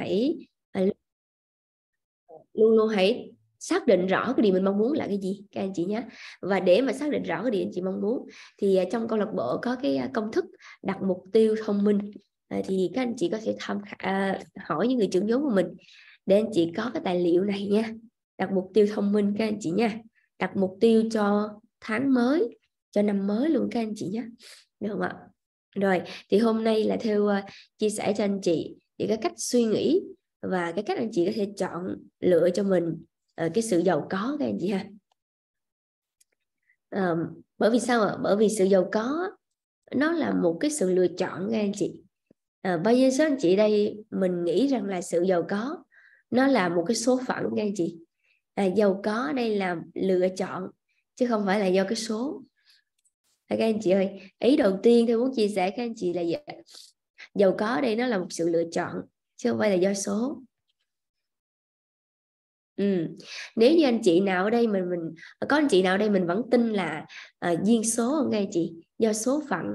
hãy à, luôn luôn hãy xác định rõ cái điều mình mong muốn là cái gì các anh chị nhé và để mà xác định rõ cái điều anh chị mong muốn thì à, trong câu lạc bộ có cái à, công thức đặt mục tiêu thông minh thì các anh chị có thể tham hỏi những người trưởng nhóm của mình để anh chị có cái tài liệu này nha đặt mục tiêu thông minh các anh chị nha đặt mục tiêu cho tháng mới cho năm mới luôn các anh chị nhé được không ạ rồi thì hôm nay là theo chia sẻ cho anh chị thì cái cách suy nghĩ và cái cách anh chị có thể chọn lựa cho mình ờ, cái sự giàu có các anh chị ha à, bởi vì sao ạ à? bởi vì sự giàu có nó là một cái sự lựa chọn các anh chị à, bao nhiêu số anh chị đây mình nghĩ rằng là sự giàu có nó là một cái số phận các anh chị à, giàu có đây là lựa chọn chứ không phải là do cái số à, các anh chị ơi ý đầu tiên tôi muốn chia sẻ các anh chị là vậy giàu có đây nó là một sự lựa chọn chứ không phải là do số Ừ. nếu như anh chị nào ở đây mình mình có anh chị nào ở đây mình vẫn tin là uh, duyên số không nghe chị do số phận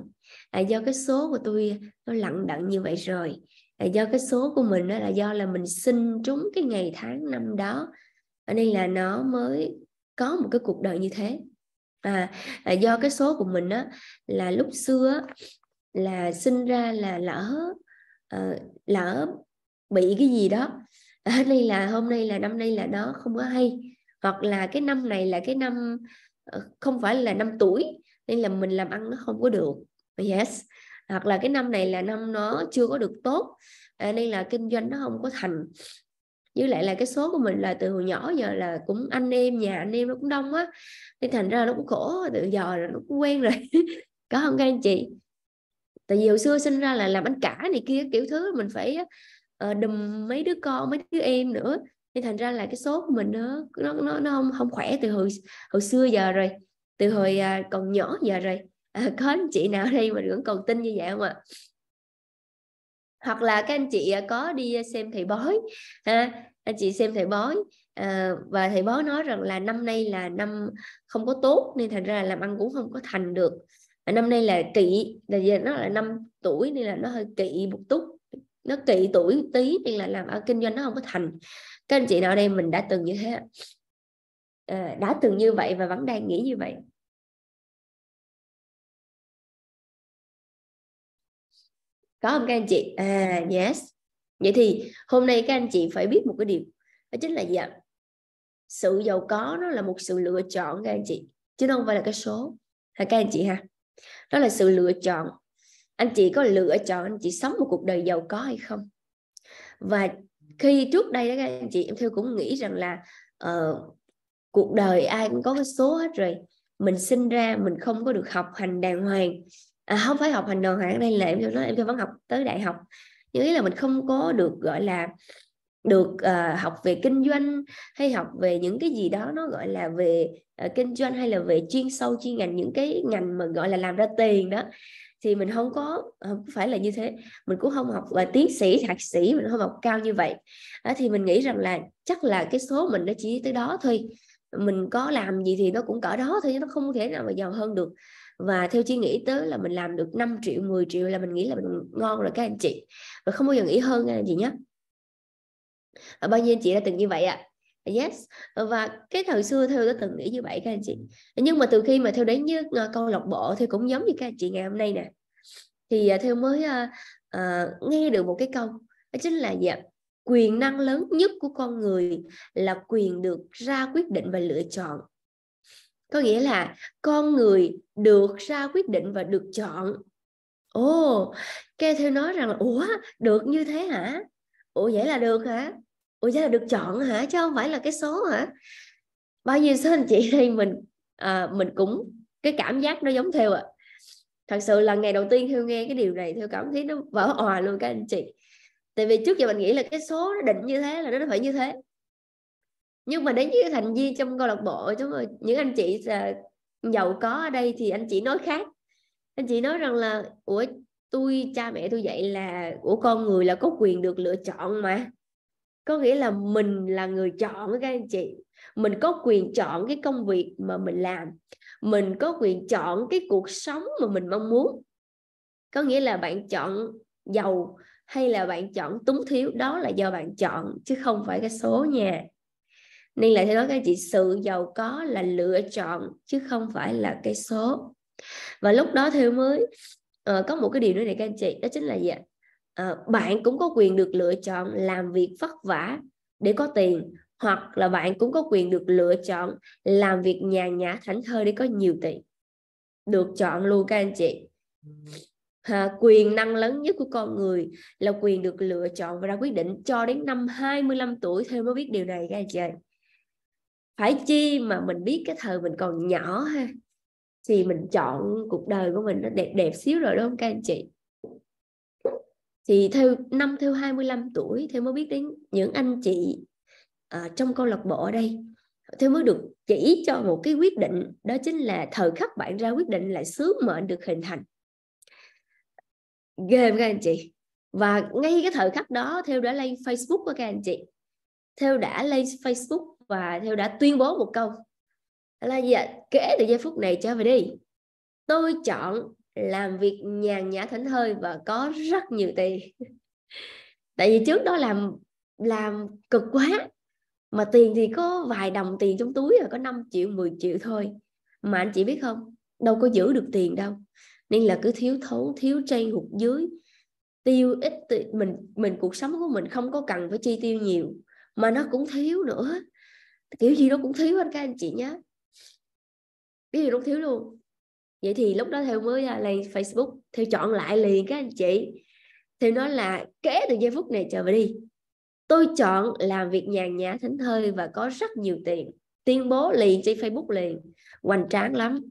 à, do cái số của tôi nó lặng đặng như vậy rồi à, do cái số của mình đó là do là mình sinh trúng cái ngày tháng năm đó à, nên là nó mới có một cái cuộc đời như thế à, à do cái số của mình đó là lúc xưa là sinh ra là lỡ uh, lỡ bị cái gì đó đây là hôm nay là năm nay là đó không có hay hoặc là cái năm này là cái năm ờ, không phải là năm tuổi nên là mình làm ăn nó không có được yes hoặc là cái năm này là năm nó chưa có được tốt à, nên là kinh doanh nó không có thành với lại là cái số của mình là từ hồi nhỏ giờ là cũng anh em nhà anh em nó cũng đông á nên thành ra nó cũng khổ từ giờ là nó cũng quen rồi có không các anh chị tại vì hồi xưa sinh ra là làm bánh cả này kia kiểu thứ mình phải ờ, đùm mấy đứa con mấy đứa em nữa nên thành ra là cái số của mình nó nó nó, không không khỏe từ hồi hồi xưa giờ rồi từ hồi à, còn nhỏ giờ rồi à, có anh chị nào đây mà vẫn còn tin như vậy không ạ hoặc là các anh chị à, có đi xem thầy bói ha anh chị xem thầy bói à, và thầy bói nói rằng là năm nay là năm không có tốt nên thành ra là làm ăn cũng không có thành được và năm nay là kỵ là giờ nó là năm tuổi nên là nó hơi kỵ một chút nó kỵ tuổi tí nên là làm ở kinh doanh nó không có thành các anh chị nào đây mình đã từng như thế à, đã từng như vậy và vẫn đang nghĩ như vậy có không các anh chị à yes vậy thì hôm nay các anh chị phải biết một cái điều đó chính là gì ạ sự giàu có nó là một sự lựa chọn các anh chị chứ không phải là cái số hả các anh chị ha đó là sự lựa chọn anh chị có lựa chọn anh chị sống một cuộc đời giàu có hay không và khi trước đây đó các anh chị em theo cũng nghĩ rằng là uh, cuộc đời ai cũng có cái số hết rồi mình sinh ra mình không có được học hành đàng hoàng à, không phải học hành đàng hoàng đây là em theo nói em theo vẫn học tới đại học nhưng ý là mình không có được gọi là được uh, học về kinh doanh hay học về những cái gì đó nó gọi là về uh, kinh doanh hay là về chuyên sâu chuyên ngành những cái ngành mà gọi là làm ra tiền đó thì mình không có ờ, không phải là như thế mình cũng không học là tiến sĩ thạc sĩ mình không học cao như vậy đó, thì mình nghĩ rằng là chắc là cái số mình nó chỉ tới đó thôi mình có làm gì thì nó cũng cỡ đó thôi chứ nó không thể nào mà giàu hơn được và theo chị nghĩ tới là mình làm được 5 triệu 10 triệu là mình nghĩ là mình ngon rồi các anh chị và không bao giờ nghĩ hơn anh chị nhé và bao nhiêu anh chị đã từng như vậy ạ à? yes và cái thời xưa theo đã từng nghĩ như vậy các anh chị nhưng mà từ khi mà theo đến như ờ, câu lạc bộ thì cũng giống như các anh chị ngày hôm nay nè thì ờ, theo mới uh, uh, nghe được một cái câu đó chính là gì ạ quyền năng lớn nhất của con người là quyền được ra quyết định và lựa chọn có nghĩa là con người được ra quyết định và được chọn ồ oh, cái theo nói rằng là ủa được như thế hả ủa vậy là được hả ủa chứ là được chọn hả chứ không phải là cái số hả bao nhiêu số anh chị thì mình à, mình cũng cái cảm giác nó giống theo ạ à. thật sự là ngày đầu tiên theo nghe cái điều này theo cảm thấy nó vỡ òa luôn các anh chị tại vì trước giờ mình nghĩ là cái số nó định như thế là nó phải như thế nhưng mà đến với thành viên trong câu lạc bộ chúng rồi những anh chị à, giàu có ở đây thì anh chị nói khác anh chị nói rằng là ủa tôi cha mẹ tôi dạy là của con người là có quyền được lựa chọn mà có nghĩa là mình là người chọn các anh chị mình có quyền chọn cái công việc mà mình làm mình có quyền chọn cái cuộc sống mà mình mong muốn có nghĩa là bạn chọn giàu hay là bạn chọn túng thiếu đó là do bạn chọn chứ không phải cái số nha nên là theo đó các anh chị sự giàu có là lựa chọn chứ không phải là cái số và lúc đó theo mới uh, có một cái điều nữa này các anh chị đó chính là gì ạ à, bạn cũng có quyền được lựa chọn làm việc vất vả để có tiền hoặc là bạn cũng có quyền được lựa chọn làm việc nhàn nhã thảnh thơi để có nhiều tiền được chọn luôn các anh chị à, quyền năng lớn nhất của con người là quyền được lựa chọn và ra quyết định cho đến năm 25 tuổi thôi mới biết điều này các anh chị ơi phải chi mà mình biết cái thời mình còn nhỏ ha thì mình chọn cuộc đời của mình nó đẹp đẹp xíu rồi đúng không các anh chị thì theo năm theo 25 tuổi theo mới biết đến những anh chị à, trong câu lạc bộ ở đây theo mới được chỉ cho một cái quyết định đó chính là thời khắc bạn ra quyết định lại sứ mệnh được hình thành ghê các anh chị và ngay cái thời khắc đó theo đã lên Facebook của các anh chị theo đã lên Facebook và theo đã tuyên bố một câu là gì ạ kể từ giây phút này trở về đi tôi chọn làm việc nhàn nhã thảnh thơi và có rất nhiều tiền tại vì trước đó làm làm cực quá mà tiền thì có vài đồng tiền trong túi rồi à, có 5 triệu 10 triệu thôi mà anh chị biết không đâu có giữ được tiền đâu nên là cứ thiếu thốn thiếu trên hụt dưới tiêu ít mình mình cuộc sống của mình không có cần phải chi tiêu nhiều mà nó cũng thiếu nữa kiểu gì nó cũng thiếu hết các anh chị nhé Biết gì nó thiếu luôn vậy thì lúc đó theo mới lên Facebook theo chọn lại liền các anh chị theo nói là kể từ giây phút này trở về đi tôi chọn làm việc nhàn nhã thảnh thơi và có rất nhiều tiền tuyên bố liền trên Facebook liền hoành tráng lắm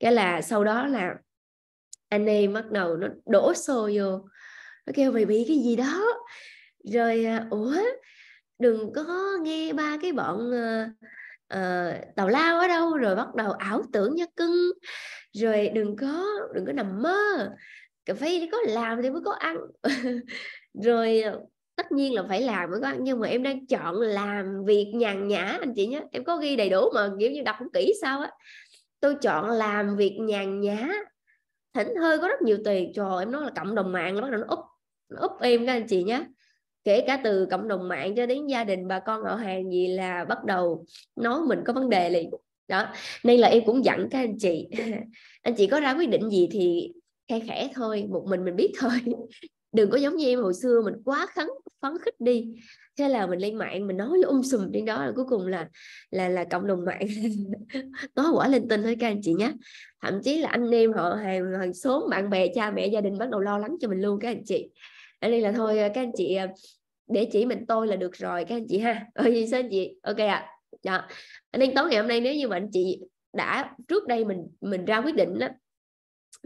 cái là sau đó là anh em bắt đầu nó đổ xô vô nó kêu mày bị cái gì đó rồi à, ủa đừng có nghe ba cái bọn uh, uh, lao ở đâu rồi bắt đầu ảo tưởng nha cưng rồi đừng có đừng có nằm mơ phải có làm thì mới có ăn rồi ờ, tất nhiên là phải làm mới có ăn nhưng mà em đang chọn làm việc nhàn nhã anh chị nhé em có ghi đầy đủ mà kiểu như đọc không kỹ sao á tôi chọn làm việc nhàn nhã thỉnh hơi có rất nhiều tiền cho em nói là cộng đồng mạng nó bắt đầu nó úp nó úp em các anh chị nhé kể cả từ cộng đồng mạng cho đến gia đình bà con họ hàng gì là bắt đầu nói mình có vấn đề liền đó nên là em cũng dặn các anh chị anh chị có ra quyết định gì thì khe khẽ thôi một mình mình biết thôi đừng có giống như em hồi xưa mình quá khấn phấn khích đi thế là mình lên mạng mình nói um sùm trên đó là cuối cùng là là là cộng đồng mạng nói quả lên tin thôi các anh chị nhé thậm chí là anh em họ hàng hàng xóm bạn bè cha mẹ gia đình bắt đầu lo lắng cho mình luôn các anh chị nên là thôi các anh chị à, để chỉ mình tôi là được rồi các anh chị ha ừ, gì sao anh chị ok ạ à nên tối ngày hôm nay nếu như mà anh chị đã trước đây mình mình ra quyết định đó,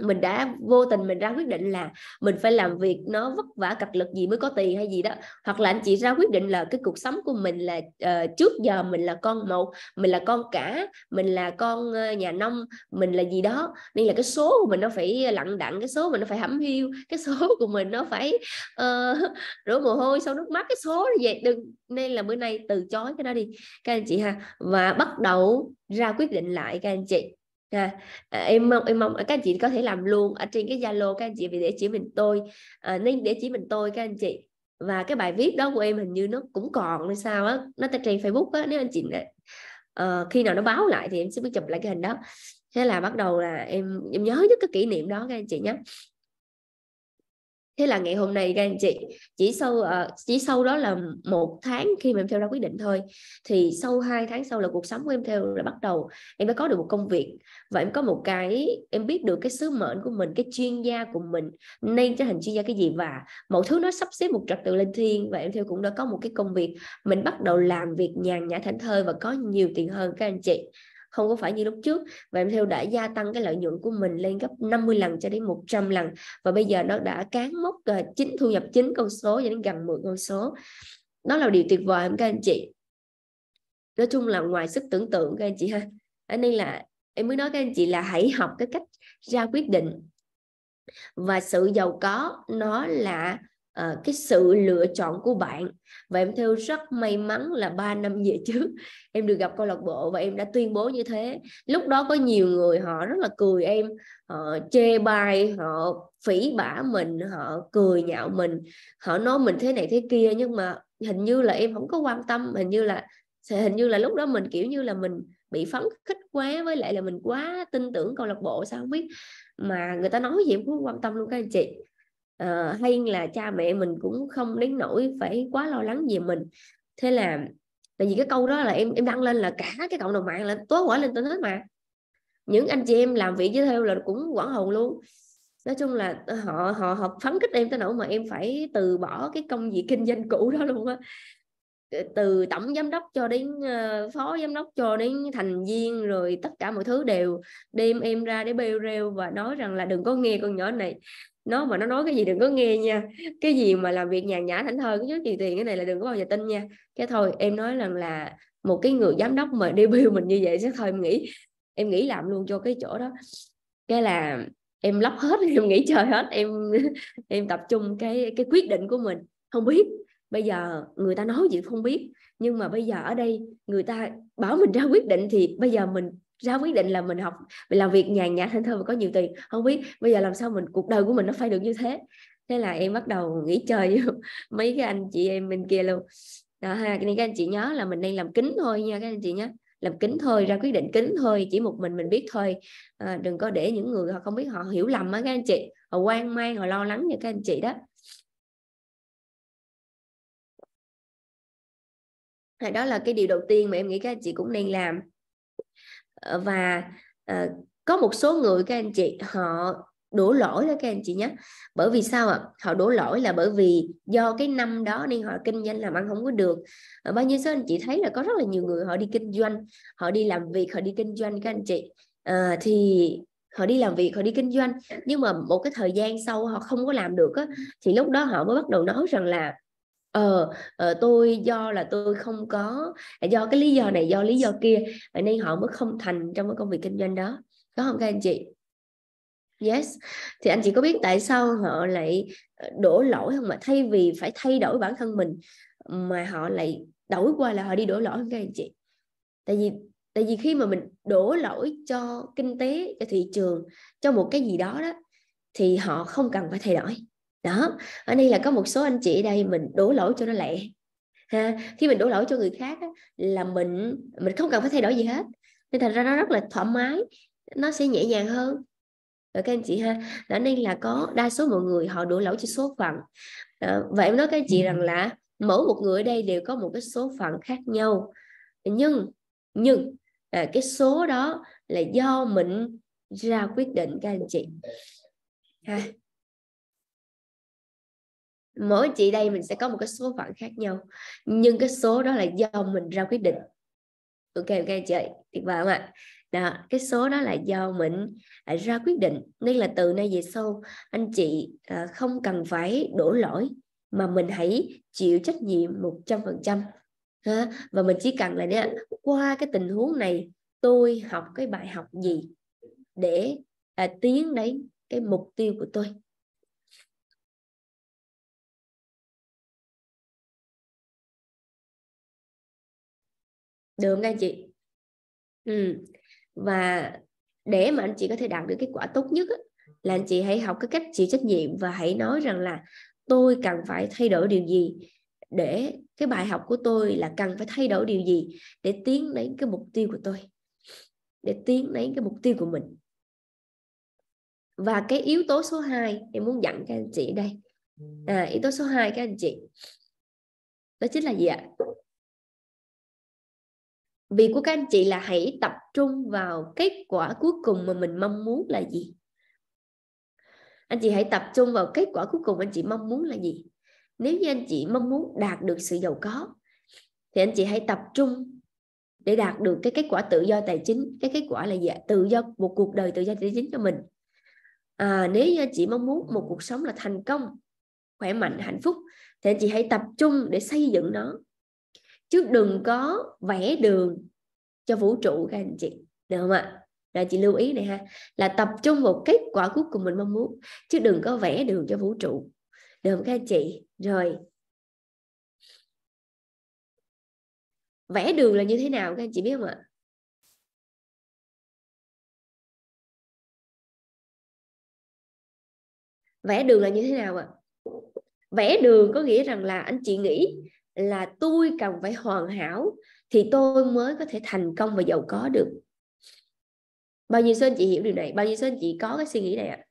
mình đã vô tình mình ra quyết định là mình phải làm việc nó vất vả cật lực gì mới có tiền hay gì đó hoặc là anh chị ra quyết định là cái cuộc sống của mình là uh, trước giờ mình là con một mình là con cả mình là con ờ, nhà nông mình là gì đó nên là cái số của mình nó phải lặng đặng cái số mình nó phải hẩm hiu cái số của mình nó phải ờ, uh, đổ mồ hôi sau nước mắt cái số như vậy đừng nên là bữa nay từ chối cái đó đi các anh chị ha và bắt đầu ra quyết định lại các anh chị Dạ. À, em mong em mong các anh chị có thể làm luôn ở trên cái zalo các anh chị vì để chỉ mình tôi à, nên để chỉ mình tôi các anh chị và cái bài viết đó của em hình như nó cũng còn hay sao á nó tại trên facebook á nếu anh chị uh, khi nào nó báo lại thì em sẽ biết chụp lại cái hình đó thế là bắt đầu là em em nhớ nhất cái kỷ niệm đó các anh chị nhé thế là ngày hôm nay các anh chị chỉ sau uh, chỉ sau đó là một tháng khi mà em theo ra quyết định thôi thì sau hai tháng sau là cuộc sống của em theo đã bắt đầu em đã có được một công việc và em có một cái em biết được cái sứ mệnh của mình cái chuyên gia của mình nên trở thành chuyên gia cái gì và mọi thứ nó sắp xếp một trật tự lên thiên và em theo cũng đã có một cái công việc mình bắt đầu làm việc nhàn nhã thảnh thơi và có nhiều tiền hơn các anh chị không có phải như lúc trước và em theo đã gia tăng cái lợi nhuận của mình lên gấp 50 lần cho đến 100 lần và bây giờ nó đã cán mốc ờ, chính thu nhập chính con số cho đến gần 10 con số đó là điều tuyệt vời các anh chị nói chung là ngoài sức tưởng tượng các anh chị ha ở đây là em mới nói các anh chị là hãy học cái cách ra quyết định và sự giàu có nó là à, cái sự lựa chọn của bạn và em theo rất may mắn là 3 năm về trước em được gặp câu lạc bộ và em đã tuyên bố như thế lúc đó có nhiều người họ rất là cười em họ chê bai họ phỉ bả mình họ cười nhạo mình họ nói mình thế này thế kia nhưng mà hình như là em không có quan tâm hình như là hình như là lúc đó mình kiểu như là mình bị phấn khích quá với lại là mình quá tin tưởng câu lạc bộ sao không biết mà người ta nói gì em cũng quan tâm luôn các anh chị à, hay là cha mẹ mình cũng không đến nỗi phải quá lo lắng về mình thế là tại vì cái câu đó là em em đăng lên là cả cái cộng đồng mạng là tối quả lên hết mà những anh chị em làm việc với theo là cũng quảng hồn luôn nói chung là ờ, họ họ họ phấn kích em tới nỗi mà em phải từ bỏ cái công việc kinh doanh cũ đó luôn á ờ, từ tổng giám đốc cho đến phó giám đốc cho đến thành viên rồi tất cả mọi thứ đều đem em ra để bêu rêu và nói rằng là đừng có nghe con nhỏ này nó mà nó nói cái gì đừng có nghe nha cái gì mà làm việc nhàn nhã thảnh thơi cái chút gì tiền cái này là đừng có bao giờ tin nha cái thôi em nói rằng là một cái người giám đốc mà debut mình như vậy sẽ thôi em nghĩ em nghĩ làm luôn cho cái chỗ đó cái là em lóc hết em nghĩ chơi hết em em tập trung cái cái quyết định của mình không biết bây giờ người ta nói gì không biết nhưng mà bây giờ ở đây người ta bảo mình ra quyết định thì bây giờ mình ra quyết định là mình học mình làm việc nhàn nhã thanh thơ và có nhiều tiền không biết bây giờ làm sao mình cuộc đời của mình nó phải được như thế thế là em bắt đầu nghỉ chơi mấy cái anh chị em bên kia luôn đó ha nên các anh chị nhớ là mình đang làm kính thôi nha các anh chị nhé làm kính thôi ra quyết định kính thôi chỉ một mình mình biết thôi à, đừng có để những người họ không biết họ hiểu lầm á các anh chị họ quan mang họ lo lắng như các anh chị đó đó là cái điều đầu tiên mà em nghĩ các anh chị cũng nên làm Ờ, và uh, có một số người các anh chị họ đổ lỗi đó các anh chị nhé bởi vì sao ạ à? họ đổ lỗi là bởi vì do cái năm đó nên họ kinh doanh làm ăn không có được ờ, bao nhiêu số anh chị thấy là có rất là nhiều người họ đi kinh doanh họ đi làm việc họ đi kinh doanh các anh chị à, thì họ đi làm việc họ đi kinh doanh nhưng mà một cái thời gian sau họ không có làm được á, thì lúc đó họ mới bắt đầu nói rằng là Ờ, ờ, tôi do là tôi không có à, do cái lý do này do lý do kia nên họ mới không thành trong cái công việc kinh doanh đó có không các anh chị yes thì anh chị có biết tại sao họ lại ờ, đổ lỗi không mà thay vì phải thay đổi bản thân mình mà họ lại đổi qua là họ đi đổ lỗi không các anh chị tại vì tại vì khi mà mình đổ lỗi cho kinh tế cho thị trường cho một cái gì đó đó thì họ không cần phải thay đổi đó ở đây là có một số anh chị đây mình đổ lỗi cho nó lẹ ha khi mình đổ lỗi cho người khác là mình mình không cần phải thay đổi gì hết nên thành ra nó rất là thoải mái nó sẽ nhẹ nhàng hơn các anh chị ha ở đây là có đa số mọi người họ đổ lỗi cho số phận ờ, à, vậy em nói các anh chị rằng là mỗi một người ở đây đều có một cái số phận khác nhau nhưng nhưng à, cái số đó là do mình ra quyết định các anh chị ha mỗi chị đây mình sẽ có một cái số phận khác nhau nhưng cái số đó là do mình ra quyết định ok ok chị tuyệt vời không ạ đó, cái số đó là do mình à, ra quyết định nên là từ nay về sau anh chị à, không cần phải đổ lỗi mà mình hãy chịu trách nhiệm một trăm phần trăm và mình chỉ cần là để qua cái tình huống này tôi học cái bài học gì để à, tiến đến cái mục tiêu của tôi được không anh chị ừ. và để mà anh chị có thể đạt được kết quả tốt nhất là anh chị hãy học cái cách chịu trách nhiệm và hãy nói rằng là tôi cần phải thay đổi điều gì để cái bài học của tôi là cần phải thay đổi điều gì để tiến đến cái mục tiêu của tôi để tiến đến cái mục tiêu của mình và cái yếu tố số 2 em muốn dặn các anh chị đây à, yếu tố số 2 các anh chị đó chính là gì ạ vì của các anh chị là hãy tập trung vào kết quả cuối cùng mà mình mong muốn là gì anh chị hãy tập trung vào kết quả cuối cùng anh chị mong muốn là gì nếu như anh chị mong muốn đạt được sự giàu có thì anh chị hãy tập trung để đạt được cái kết quả tự do tài chính cái kết quả là gì tự do một cuộc đời tự do tài chính cho mình à, nếu như anh chị mong muốn một cuộc sống là thành công khỏe mạnh hạnh phúc thì anh chị hãy tập trung để xây dựng nó chứ đừng có vẽ đường cho vũ trụ các anh chị được không ạ là chị lưu ý này ha là tập trung vào kết quả cuối cùng mình mong muốn chứ đừng có vẽ đường cho vũ trụ được không các anh chị rồi vẽ đường là như thế nào các anh chị biết không ạ vẽ đường là như thế nào ạ vẽ đường có nghĩa rằng là anh chị nghĩ là tôi cần phải hoàn hảo thì tôi mới có thể thành công và giàu có được bao nhiêu số anh chị hiểu điều này bao nhiêu số anh chị có cái suy nghĩ này ạ à?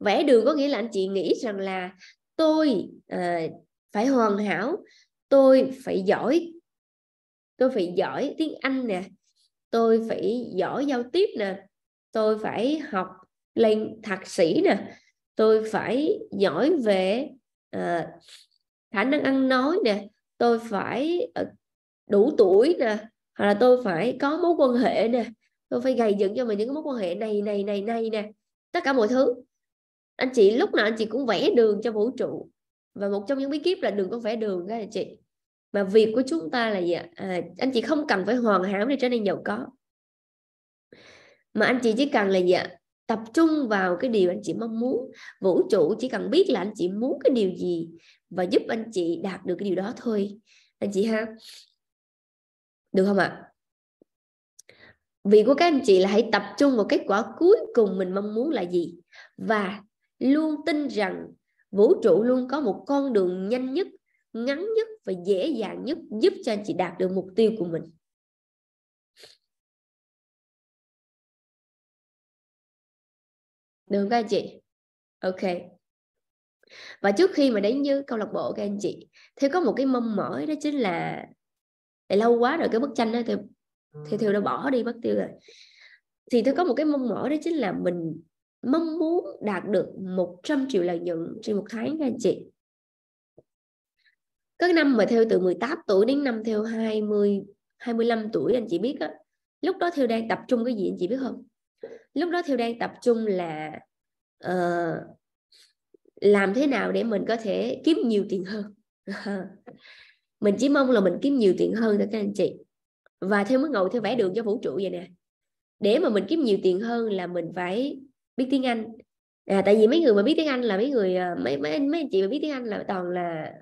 vẽ đường có nghĩa là anh chị nghĩ rằng là tôi uh, phải hoàn hảo tôi phải giỏi tôi phải giỏi tiếng anh nè tôi phải giỏi giao tiếp nè tôi phải học lên thạc sĩ nè tôi phải giỏi về uh, khả năng ăn nói nè tôi phải ờ, đủ tuổi nè hoặc là tôi phải có mối quan hệ nè tôi phải gầy dựng cho mình những cái mối quan hệ này này này này nè tất cả mọi thứ anh chị lúc nào anh chị cũng vẽ đường cho vũ trụ và một trong những bí kíp là đừng có vẽ đường các anh chị mà việc của chúng ta là gì ạ à, anh chị không cần phải hoàn hảo để trở nên giàu có mà anh chị chỉ cần là gì ạ tập trung vào cái điều anh chị mong muốn vũ trụ chỉ cần biết là anh chị muốn cái điều gì và giúp anh chị đạt được cái điều đó thôi anh chị ha được không ạ vì của các anh chị là hãy tập trung vào kết quả cuối cùng mình mong muốn là gì và luôn tin rằng vũ trụ luôn có một con đường nhanh nhất ngắn nhất và dễ dàng nhất giúp cho anh chị đạt được mục tiêu của mình được không các anh chị ok và trước khi mà đến với câu lạc bộ các anh chị thì có một cái mong mỏi đó chính là tại lâu quá rồi cái bức tranh đó thì thì thiều đã bỏ đi mất tiêu rồi thì tôi có một cái mong mỏi đó chính là mình mong muốn đạt được 100 triệu lợi nhuận trên một tháng các anh chị các năm mà theo từ 18 tuổi đến năm theo 20 25 tuổi anh chị biết á lúc đó theo đang tập trung cái gì anh chị biết không lúc đó theo đang tập trung là uh, làm thế nào để mình có thể kiếm nhiều tiền hơn mình chỉ mong là mình kiếm nhiều tiền hơn thôi các anh chị và theo mới ngồi theo vẽ đường cho vũ trụ vậy nè để mà mình kiếm nhiều tiền hơn là mình phải biết tiếng anh à, tại vì mấy người mà biết tiếng anh là mấy người à, mấy mấy mấy anh chị mà biết tiếng anh là toàn là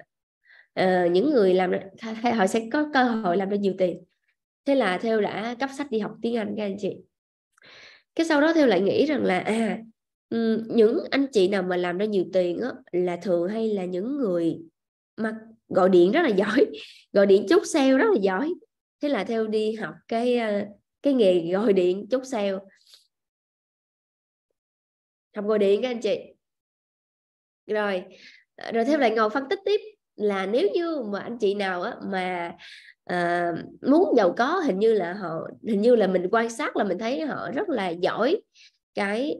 uh, những người làm họ sẽ có cơ hội làm ra nhiều tiền thế là theo đã cấp sách đi học tiếng anh các anh chị cái sau đó theo lại nghĩ rằng là à những anh chị nào mà làm ra nhiều tiền á, là thường hay là những người mà gọi điện rất là giỏi gọi điện chốt sale rất là giỏi thế là theo đi học cái ờ, cái nghề gọi điện chốt sale học gọi điện các anh chị rồi rồi theo lại ngồi phân tích tiếp là nếu như mà anh chị nào á, mà à, muốn giàu có hình như là họ hình như là mình quan sát là mình thấy họ rất là giỏi cái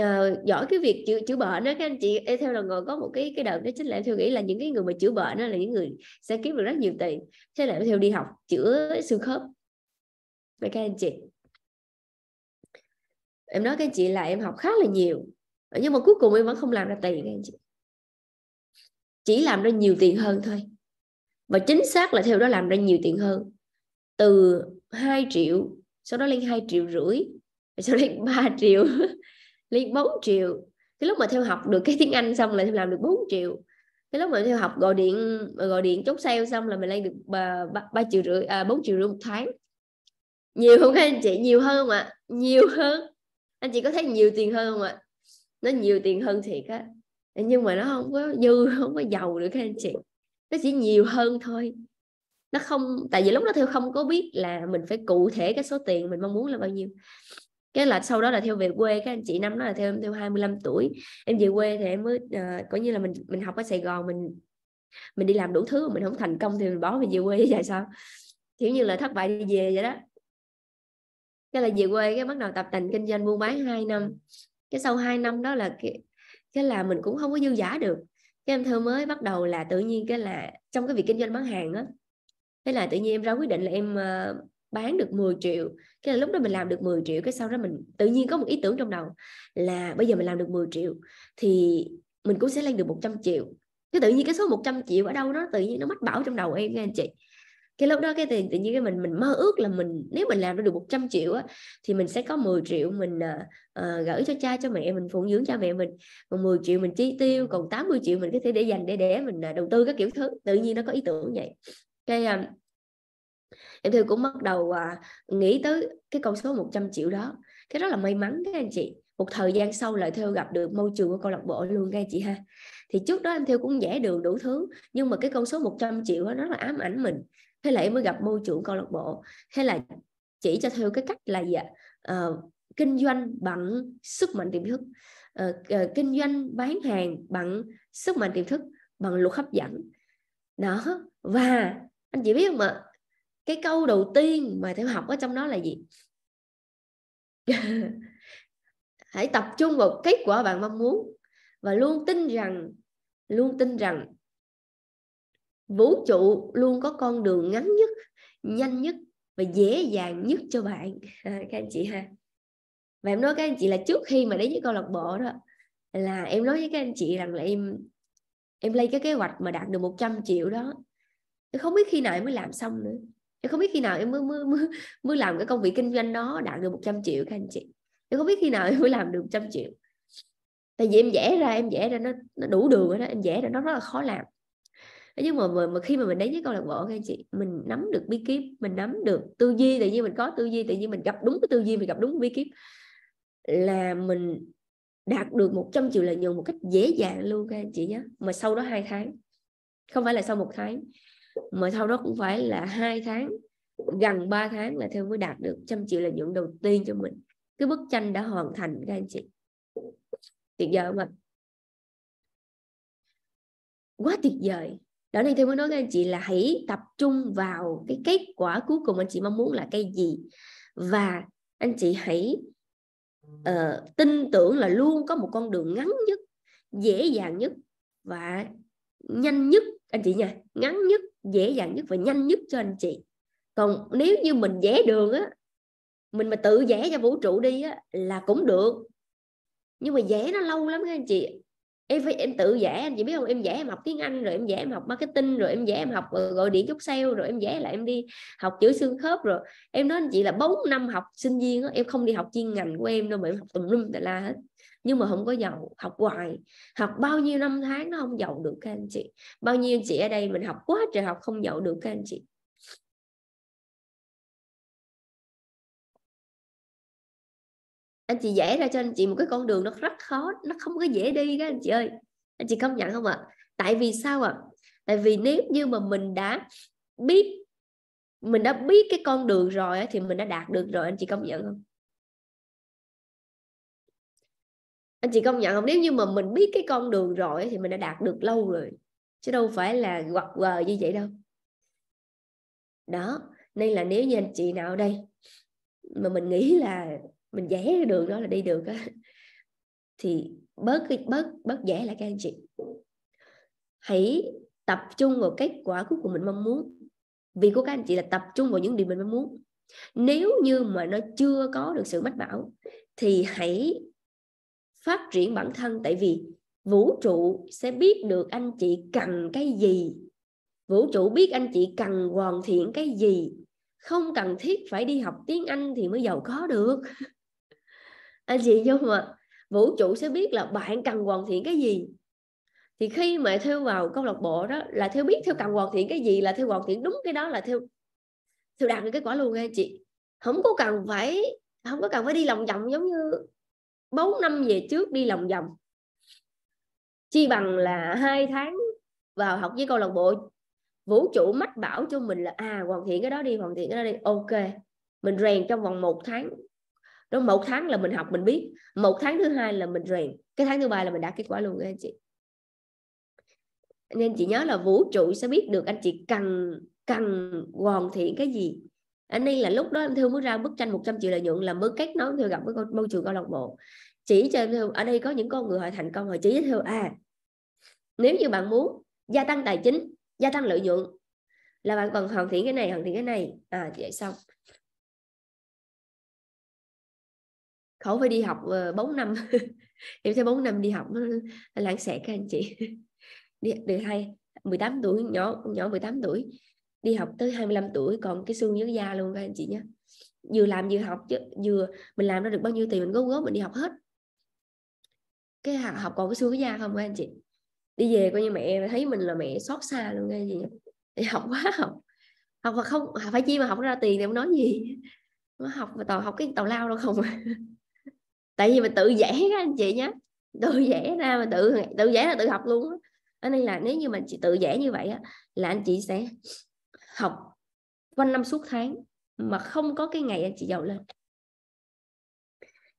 uh, giỏi cái việc chữa chữa bệnh đó các anh chị theo là ngồi có một cái cái đợt đó chính là theo nghĩ là những cái người mà chữa bệnh đó là những người sẽ kiếm được rất nhiều tiền thế là theo đi học chữa xương khớp vậy các anh chị em nói các anh chị là em học khá là nhiều nhưng mà cuối cùng em vẫn không làm ra tiền các anh chị chỉ làm ra nhiều tiền hơn thôi và chính xác là theo đó làm ra nhiều tiền hơn từ 2 triệu sau đó lên 2 triệu rưỡi sau đó lên 3 triệu ly 4 triệu cái lúc mà theo học được cái tiếng Anh xong là theo làm được 4 triệu cái lúc mà theo học gọi điện gọi điện chốt sale xong là mình lên được ba ba triệu rưỡi à, 4 triệu rưỡi một tháng nhiều không các anh chị nhiều hơn không ạ nhiều hơn anh chị có thấy nhiều tiền hơn không ạ nó nhiều tiền hơn thiệt á nhưng mà nó không có dư không có giàu được các anh chị nó chỉ nhiều hơn thôi nó không tại vì lúc đó theo không có biết là mình phải cụ thể cái số tiền mình mong muốn là bao nhiêu cái là sau đó là theo về quê các anh chị năm đó là theo em theo 25 tuổi em về quê thì em mới uh, coi như là mình mình học ở Sài Gòn mình mình đi làm đủ thứ mình không thành công thì mình bỏ mình về quê vậy sao kiểu như là thất bại đi về vậy đó cái là về quê cái bắt đầu tập tành kinh doanh buôn bán 2 năm cái sau 2 năm đó là cái, cái là mình cũng không có dư giả được cái em thơ mới bắt đầu là tự nhiên cái là trong cái việc kinh doanh bán hàng á thế là tự nhiên em ra quyết định là em uh, bán được 10 triệu cái là lúc đó mình làm được 10 triệu cái sau đó mình tự nhiên có một ý tưởng trong đầu là bây giờ mình làm được 10 triệu thì mình cũng sẽ lên được 100 triệu cái tự nhiên cái số 100 triệu ở đâu đó tự nhiên nó mách bảo trong đầu em nghe anh chị cái lúc đó cái tiền tự nhiên cái mình mình mơ ước là mình nếu mình làm được 100 triệu á thì mình sẽ có 10 triệu mình uh, gửi cho cha cho mẹ mình phụng dưỡng cha mẹ mình còn 10 triệu mình chi tiêu còn 80 triệu mình có thể để dành để đẻ mình uh, đầu tư các kiểu thứ tự nhiên nó có ý tưởng vậy cái uh, em thư cũng bắt đầu à, nghĩ tới cái con số 100 triệu đó cái rất là may mắn các anh chị một thời gian sau lại theo gặp được môi trường của câu lạc bộ luôn các anh chị ha thì trước đó em theo cũng dễ đường đủ thứ nhưng mà cái con số 100 triệu đó rất là ám ảnh mình thế là em mới gặp môi trường câu lạc bộ hay là chỉ cho theo cái cách là gì ạ uh, kinh doanh bằng sức mạnh tiềm thức uh, uh, kinh doanh bán hàng bằng sức mạnh tiềm thức bằng luật hấp dẫn đó và anh chị biết không ạ cái câu đầu tiên mà theo học ở trong đó là gì hãy tập trung vào kết quả bạn mong muốn và luôn tin rằng luôn tin rằng vũ trụ luôn có con đường ngắn nhất nhanh nhất và dễ dàng nhất cho bạn các anh chị ha và em nói các anh chị là trước khi mà đến với câu lạc bộ đó là em nói với các anh chị rằng là em em lấy cái kế hoạch mà đạt được 100 triệu đó em không biết khi nào em mới làm xong nữa em không biết khi nào em mới mới mới, mới làm cái công việc kinh doanh đó đạt được 100 triệu các anh chị em không biết khi nào em mới làm được 100 triệu tại vì em vẽ ra em vẽ ra nó, nó đủ đường rồi đó em vẽ ra nó rất là khó làm nhưng mà, mà, khi mà mình đến với câu lạc bộ các anh chị mình nắm được bí kíp mình nắm được tư duy tự nhiên mình có tư duy tự nhiên mình gặp đúng cái tư duy mình gặp đúng bí kíp là mình đạt được 100 triệu lợi nhuận một cách dễ dàng luôn các anh chị nhé mà sau đó hai tháng không phải là sau một tháng mà sau đó cũng phải là hai tháng gần 3 tháng là theo mới đạt được trăm triệu là nhuận đầu tiên cho mình cái bức tranh đã hoàn thành các anh chị tuyệt vời không ạ quá tuyệt vời đó thì theo mới nói các anh chị là hãy tập trung vào cái kết quả cuối cùng anh chị mong muốn là cái gì và anh chị hãy uh, tin tưởng là luôn có một con đường ngắn nhất dễ dàng nhất và nhanh nhất anh chị nha ngắn nhất dễ dàng nhất và nhanh nhất cho anh chị còn nếu như mình vẽ đường á mình mà tự vẽ cho vũ trụ đi á là cũng được nhưng mà vẽ nó lâu lắm các anh chị em phải em tự vẽ anh chị biết không em vẽ em học tiếng anh rồi em vẽ em học marketing rồi em vẽ em học ờ, gọi điện chúc sale rồi em vẽ là em đi học chữa xương khớp rồi em nói anh chị là 4 năm học sinh viên đó, em không đi học chuyên ngành của em đâu mà em học tùm lum tà la hết nhưng mà không có giàu học hoài học bao nhiêu năm tháng nó không giàu được các anh chị bao nhiêu anh chị ở đây mình học quá trời học không giàu được các anh chị anh chị vẽ ra cho anh chị một cái con đường nó rất khó nó không có dễ đi các anh chị ơi anh chị công nhận không ạ à? tại vì sao ạ à? tại vì nếu như mà mình đã biết mình đã biết cái con đường rồi thì mình đã đạt được rồi anh chị công nhận không anh chị công nhận không nếu như mà mình biết cái con đường rồi thì mình đã đạt được lâu rồi chứ đâu phải là quật quờ như vậy đâu đó nên là nếu như anh chị nào ở đây mà mình nghĩ là mình vẽ cái đường đó là đi được á thì bớt cái bớt bớt vẽ lại các anh chị hãy tập trung vào kết quả cuối cùng mình mong muốn vì của các anh chị là tập trung vào những điều mình mong muốn nếu như mà nó chưa có được sự mách bảo thì hãy phát triển bản thân tại vì vũ trụ sẽ biết được anh chị cần cái gì vũ trụ biết anh chị cần hoàn thiện cái gì không cần thiết phải đi học tiếng anh thì mới giàu có được anh chị vô mà vũ trụ sẽ biết là bạn cần hoàn thiện cái gì thì khi mà theo vào câu lạc bộ đó là theo biết theo cần hoàn thiện cái gì là theo hoàn thiện đúng cái đó là theo theo đạt được kết quả luôn nghe chị không có cần phải không có cần phải đi lòng vòng giống như 4 năm về trước đi lòng vòng chi bằng là hai tháng vào học với câu lạc bộ vũ trụ mách bảo cho mình là à hoàn thiện cái đó đi hoàn thiện cái đó đi ok mình rèn trong vòng một tháng đó một tháng là mình học mình biết một tháng thứ hai là mình rèn cái tháng thứ ba là mình đạt kết quả luôn các anh chị nên chị nhớ là vũ trụ sẽ biết được anh chị cần cần hoàn thiện cái gì anh ni là lúc đó em thương mới ra bức tranh 100 triệu lợi nhuận là mới kết nối thư gặp với môi trường câu lạc bộ chỉ cho em thương ở đây có những con người họ thành công họ chỉ với thư à nếu như bạn muốn gia tăng tài chính gia tăng lợi nhuận là bạn cần hoàn thiện cái này hoàn thiện cái này à vậy xong khổ phải đi học 4 ờ, năm em thấy 4 năm đi học nó lãng xẹt các anh chị đi được hay 18 tuổi nhỏ nhỏ 18 tuổi đi học tới 25 tuổi còn cái xương dưới da luôn các anh chị nhé vừa làm vừa học chứ vừa mình làm ra được bao nhiêu tiền mình góp góp mình đi học hết cái học còn cái xương cái da không các anh chị đi về coi như mẹ thấy mình là mẹ xót xa luôn nghe gì? đi học quá học học mà không à, phải chi mà học ra tiền thì không nói gì nó học mà toàn học cái tào lao đâu không à. tại vì mình tự vẽ các anh chị nhé tự vẽ ra mà tự tự vẽ là tự học luôn á nên là nếu như mà chị tự vẽ như vậy á là anh chị sẽ học quanh năm suốt tháng mà không có cái ngày anh chị giàu lên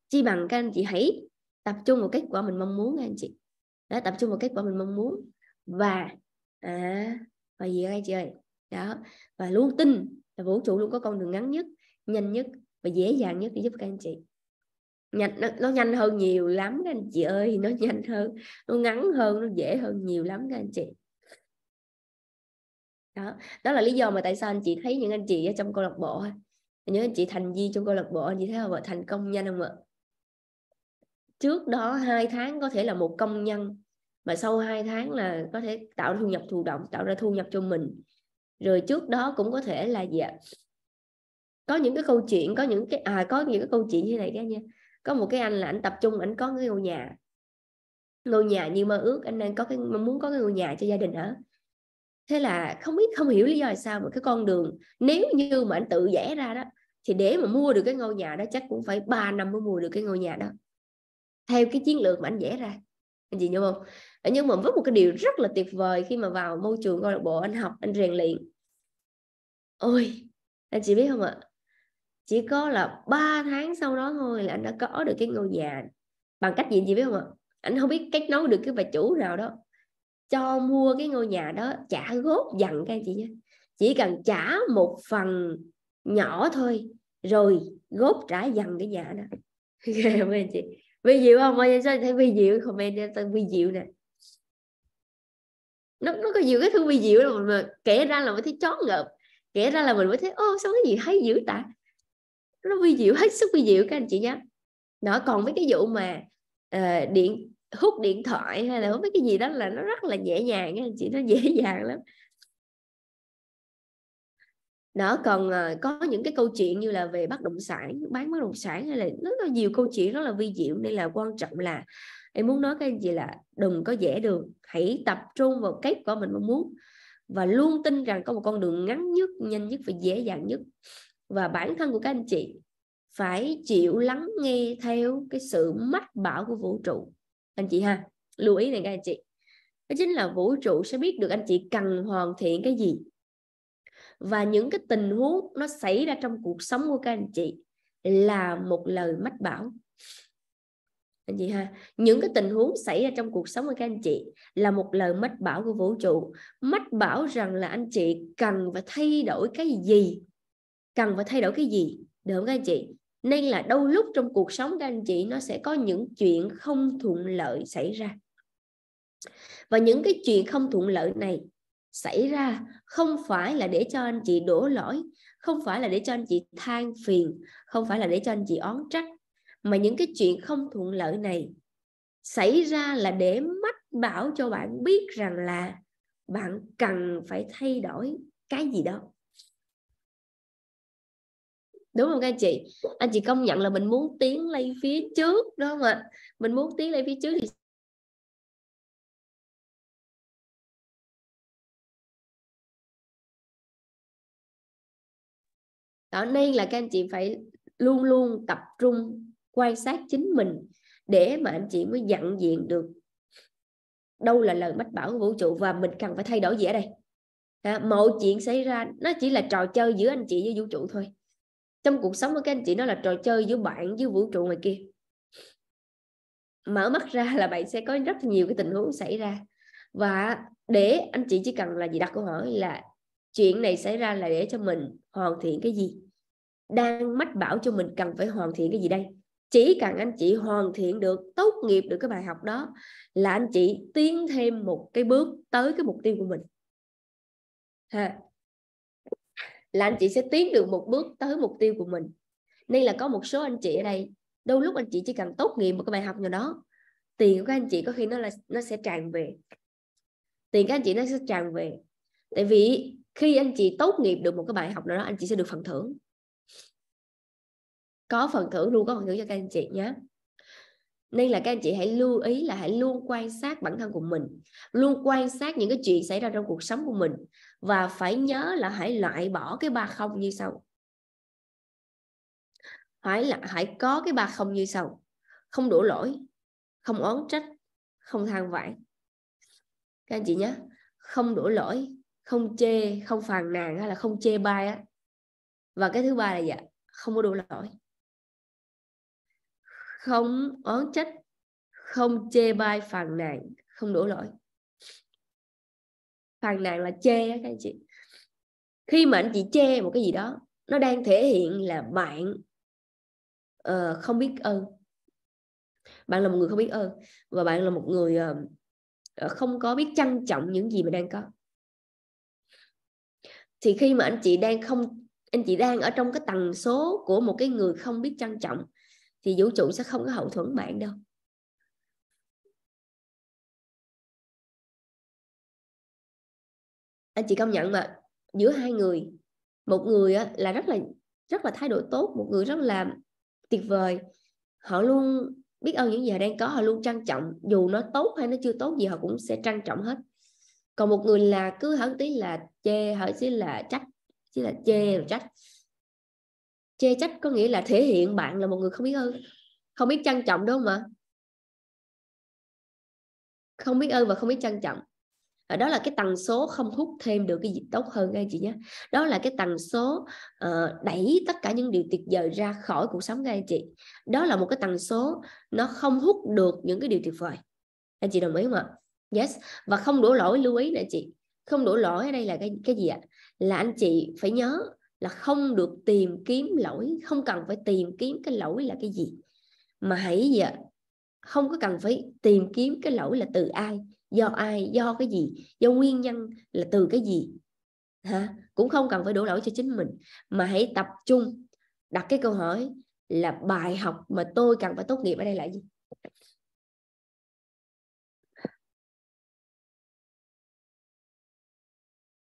chi bằng các anh chị hãy tập trung vào kết quả mình mong muốn anh chị đó tập trung vào kết quả mình mong muốn và à và gì anh chị ơi đó và luôn tin là vũ trụ luôn có con đường ngắn nhất nhanh nhất và dễ dàng nhất để giúp các anh chị nhanh nó, nó nhanh hơn nhiều lắm các anh chị ơi nó nhanh hơn nó ngắn hơn nó dễ hơn nhiều lắm các anh chị đó đó là lý do mà tại sao anh chị thấy những anh chị ở trong câu lạc bộ nhớ anh chị thành viên trong câu lạc bộ anh chị thấy họ vợ thành công nhanh không ạ trước đó hai tháng có thể là một công nhân mà sau hai tháng là có thể tạo thu nhập thụ động tạo ra thu nhập cho mình rồi trước đó cũng có thể là gì ạ? có những cái câu chuyện có những cái à có những cái câu chuyện như này các nha có một cái anh là anh tập trung anh có cái ngôi nhà ngôi nhà như mơ ước anh đang có cái muốn có cái ngôi nhà cho gia đình hả? thế là không biết không hiểu lý do là sao mà cái con đường nếu như mà anh tự vẽ ra đó thì để mà mua được cái ngôi nhà đó chắc cũng phải 3 năm mới mua được cái ngôi nhà đó theo cái chiến lược mà anh vẽ ra anh chị nhớ không nhưng mà với một cái điều rất là tuyệt vời khi mà vào môi trường câu lạc bộ anh học anh rèn luyện ôi anh chị biết không ạ chỉ có là 3 tháng sau đó thôi là anh đã có được cái ngôi nhà bằng cách gì anh chị biết không ạ anh không biết cách nấu được cái bà chủ nào đó cho mua cái ngôi nhà đó trả góp dặn các anh chị nhé chỉ cần trả một phần nhỏ thôi rồi góp trả dần cái nhà đó ghê không anh chị vi diệu không anh sao thấy vi diệu comment cho tôi vi diệu nè nó nó có nhiều cái thứ vi diệu là mình mà kể ra là mình thấy chó ngợp kể ra là mình mới thấy ô sao cái gì hay dữ ta nó vi diệu hết sức vi diệu các anh chị nhé đó còn với cái vụ mà uh, điện hút điện thoại hay là ừ. hút mấy cái gì đó là nó rất là dễ dàng anh chị nó dễ dàng lắm đó còn ờ, có những cái câu chuyện như là về bất động sản bán bất động sản hay là rất là nhiều câu chuyện rất là vi diệu nên là quan trọng là em muốn nói cái anh chị là đừng có dễ đường hãy tập trung vào cách của mình mong muốn và luôn tin rằng có một con đường ngắn nhất nhanh nhất và dễ dàng nhất và bản thân của các anh chị phải chịu lắng nghe theo cái sự mách bảo của vũ trụ anh chị ha lưu ý này các anh chị đó chính là vũ trụ sẽ biết được anh chị cần hoàn thiện cái gì và những cái tình huống nó xảy ra trong cuộc sống của các anh chị là một lời mách bảo anh chị ha những cái tình huống xảy ra trong cuộc sống của các anh chị là một lời mách bảo của vũ trụ mách bảo rằng là anh chị cần phải thay đổi cái gì cần phải thay đổi cái gì được không các anh chị nên là đôi lúc trong cuộc sống các anh chị nó sẽ có những chuyện không thuận lợi xảy ra và những cái chuyện không thuận lợi này xảy ra không phải là để cho anh chị đổ lỗi không phải là để cho anh chị than phiền không phải là để cho anh chị oán trách mà những cái chuyện không thuận lợi này xảy ra là để mách bảo cho bạn biết rằng là bạn cần phải thay đổi cái gì đó đúng không các anh chị anh chị công nhận là mình muốn tiến lên phía trước đúng không ạ mình muốn tiến lên phía trước thì đó nên là các anh chị phải luôn luôn tập trung quan sát chính mình để mà anh chị mới nhận diện được đâu là lời mách bảo của vũ trụ và mình cần phải thay đổi gì ở đây mọi chuyện xảy ra nó chỉ là trò chơi giữa anh chị với vũ trụ thôi trong cuộc sống của các anh chị nó là trò chơi giữa bạn với vũ trụ ngoài kia mở mắt ra là bạn sẽ có rất nhiều cái tình huống xảy ra và để anh chị chỉ cần là gì đặt câu hỏi là chuyện này xảy ra là để cho mình hoàn thiện cái gì đang mách bảo cho mình cần phải hoàn thiện cái gì đây chỉ cần anh chị hoàn thiện được tốt nghiệp được cái bài học đó là anh chị tiến thêm một cái bước tới cái mục tiêu của mình ha là anh chị sẽ tiến được một bước tới mục tiêu của mình nên là có một số anh chị ở đây đôi lúc anh chị chỉ cần tốt nghiệp một cái bài học nào đó tiền của các anh chị có khi nó là nó sẽ tràn về tiền các anh chị nó sẽ tràn về tại vì khi anh chị tốt nghiệp được một cái bài học nào đó anh chị sẽ được phần thưởng có phần thưởng luôn có phần thưởng cho các anh chị nhé nên là các anh chị hãy lưu ý là hãy luôn quan sát bản thân của mình luôn quan sát những cái chuyện xảy ra trong cuộc sống của mình và phải nhớ là hãy loại bỏ cái ba không như sau phải là hãy có cái ba không như sau không đổ lỗi không oán trách không than vãn các anh chị nhé không đổ lỗi không chê không phàn nàn hay là không chê bai á và cái thứ ba là gì? không có đổ lỗi không oán trách không chê bai phàn nàn không đổ lỗi phàn nàn là chê các anh chị khi mà anh chị chê một cái gì đó nó đang thể hiện là bạn uh, không biết ơn bạn là một người không biết ơn và bạn là một người uh, không có biết trân trọng những gì mình đang có thì khi mà anh chị đang không anh chị đang ở trong cái tần số của một cái người không biết trân trọng thì vũ trụ sẽ không có hậu thuẫn bạn đâu anh chị công nhận mà giữa hai người một người là rất là rất là thái độ tốt một người rất là tuyệt vời họ luôn biết ơn những gì họ đang có họ luôn trân trọng dù nó tốt hay nó chưa tốt gì họ cũng sẽ trân trọng hết còn một người là cứ hở tí là chê hở tí là trách chỉ là chê rồi trách chê trách có nghĩa là thể hiện bạn là một người không biết ơn không biết trân trọng đúng không ạ không biết ơn và không biết trân trọng đó là cái tần số không hút thêm được cái gì tốt hơn các anh chị nhé đó là cái tần số uh, đẩy tất cả những điều tuyệt vời ra khỏi cuộc sống các anh chị đó là một cái tần số nó không hút được những cái điều tuyệt vời anh chị đồng ý không ạ yes và không đổ lỗi lưu ý nè chị không đổ lỗi ở đây là cái cái gì ạ là anh chị phải nhớ là không được tìm kiếm lỗi không cần phải tìm kiếm cái lỗi là cái gì mà hãy gì ạ không có cần phải tìm kiếm cái lỗi là từ ai do ai do cái gì do nguyên nhân là từ cái gì hả cũng không cần phải đổ lỗi cho chính mình mà hãy tập trung đặt cái câu hỏi là bài học mà tôi cần phải tốt nghiệp ở đây là gì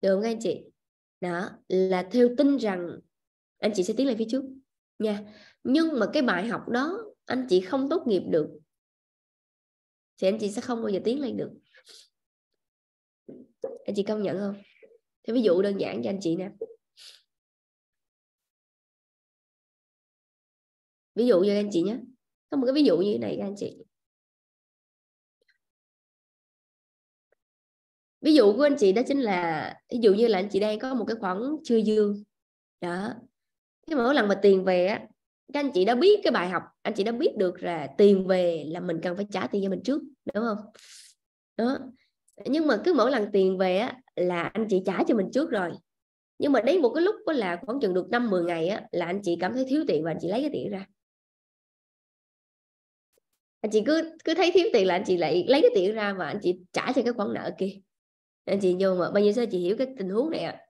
được không anh chị đó là theo tin rằng anh chị sẽ tiến lên phía trước nha nhưng mà cái bài học đó anh chị không tốt nghiệp được thì anh chị sẽ không bao giờ tiến lên được anh chị công nhận không thế ví dụ đơn giản cho anh chị nè ví dụ như anh chị nhé có một cái ví dụ như thế này các anh chị ví dụ của anh chị đó chính là ví dụ như là anh chị đang có một cái khoản chưa dương đó cái mỗi lần mà tiền về á các anh chị đã biết cái bài học anh chị đã biết được là tiền về là mình cần phải trả tiền cho mình trước đúng không đó nhưng mà cứ mỗi lần tiền về á, là anh chị trả cho mình trước rồi nhưng mà đến một cái lúc là khoảng chừng được 5 10 ngày á, là anh chị cảm thấy thiếu tiền và anh chị lấy cái tiền ra anh chị cứ cứ thấy thiếu tiền là anh chị lại lấy cái tiền ra và anh chị trả cho cái khoản nợ kia anh chị vô mà bao nhiêu sao chị hiểu cái tình huống này ạ à?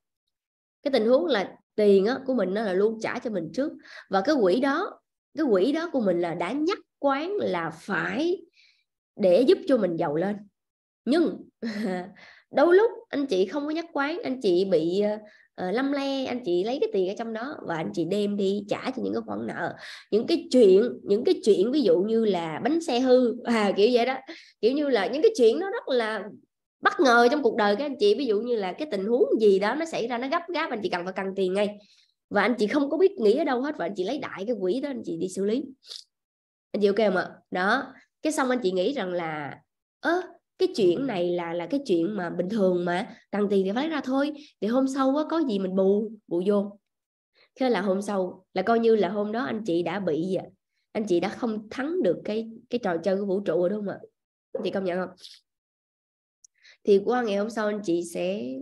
cái tình huống là tiền á, của mình nó là luôn trả cho mình trước và cái quỹ đó cái quỹ đó của mình là đã nhắc quán là phải để giúp cho mình giàu lên nhưng đôi lúc anh chị không có nhắc quán anh chị bị ờ, ờ, lâm le anh chị lấy cái tiền ở trong đó và anh chị đem đi trả cho những cái khoản nợ những cái chuyện những cái chuyện ví dụ như là bánh xe hư à, kiểu vậy đó kiểu như là những cái chuyện nó rất là bất ngờ trong cuộc đời các anh chị ví dụ như là cái tình huống gì đó nó xảy ra nó gấp gáp anh chị cần phải cần tiền ngay và anh chị không có biết nghĩ ở đâu hết và anh chị lấy đại cái quỹ đó anh chị đi xử lý anh chị ok không ạ đó cái xong anh chị nghĩ rằng là ơ cái chuyện này là là cái chuyện mà bình thường mà cần tiền thì phải ra thôi thì hôm sau á, có gì mình bù bù vô thế là hôm sau là coi như là hôm đó anh chị đã bị gì anh chị đã không thắng được cái cái trò chơi của vũ trụ rồi đúng không ạ anh chị công nhận không thì qua ngày hôm sau anh chị sẽ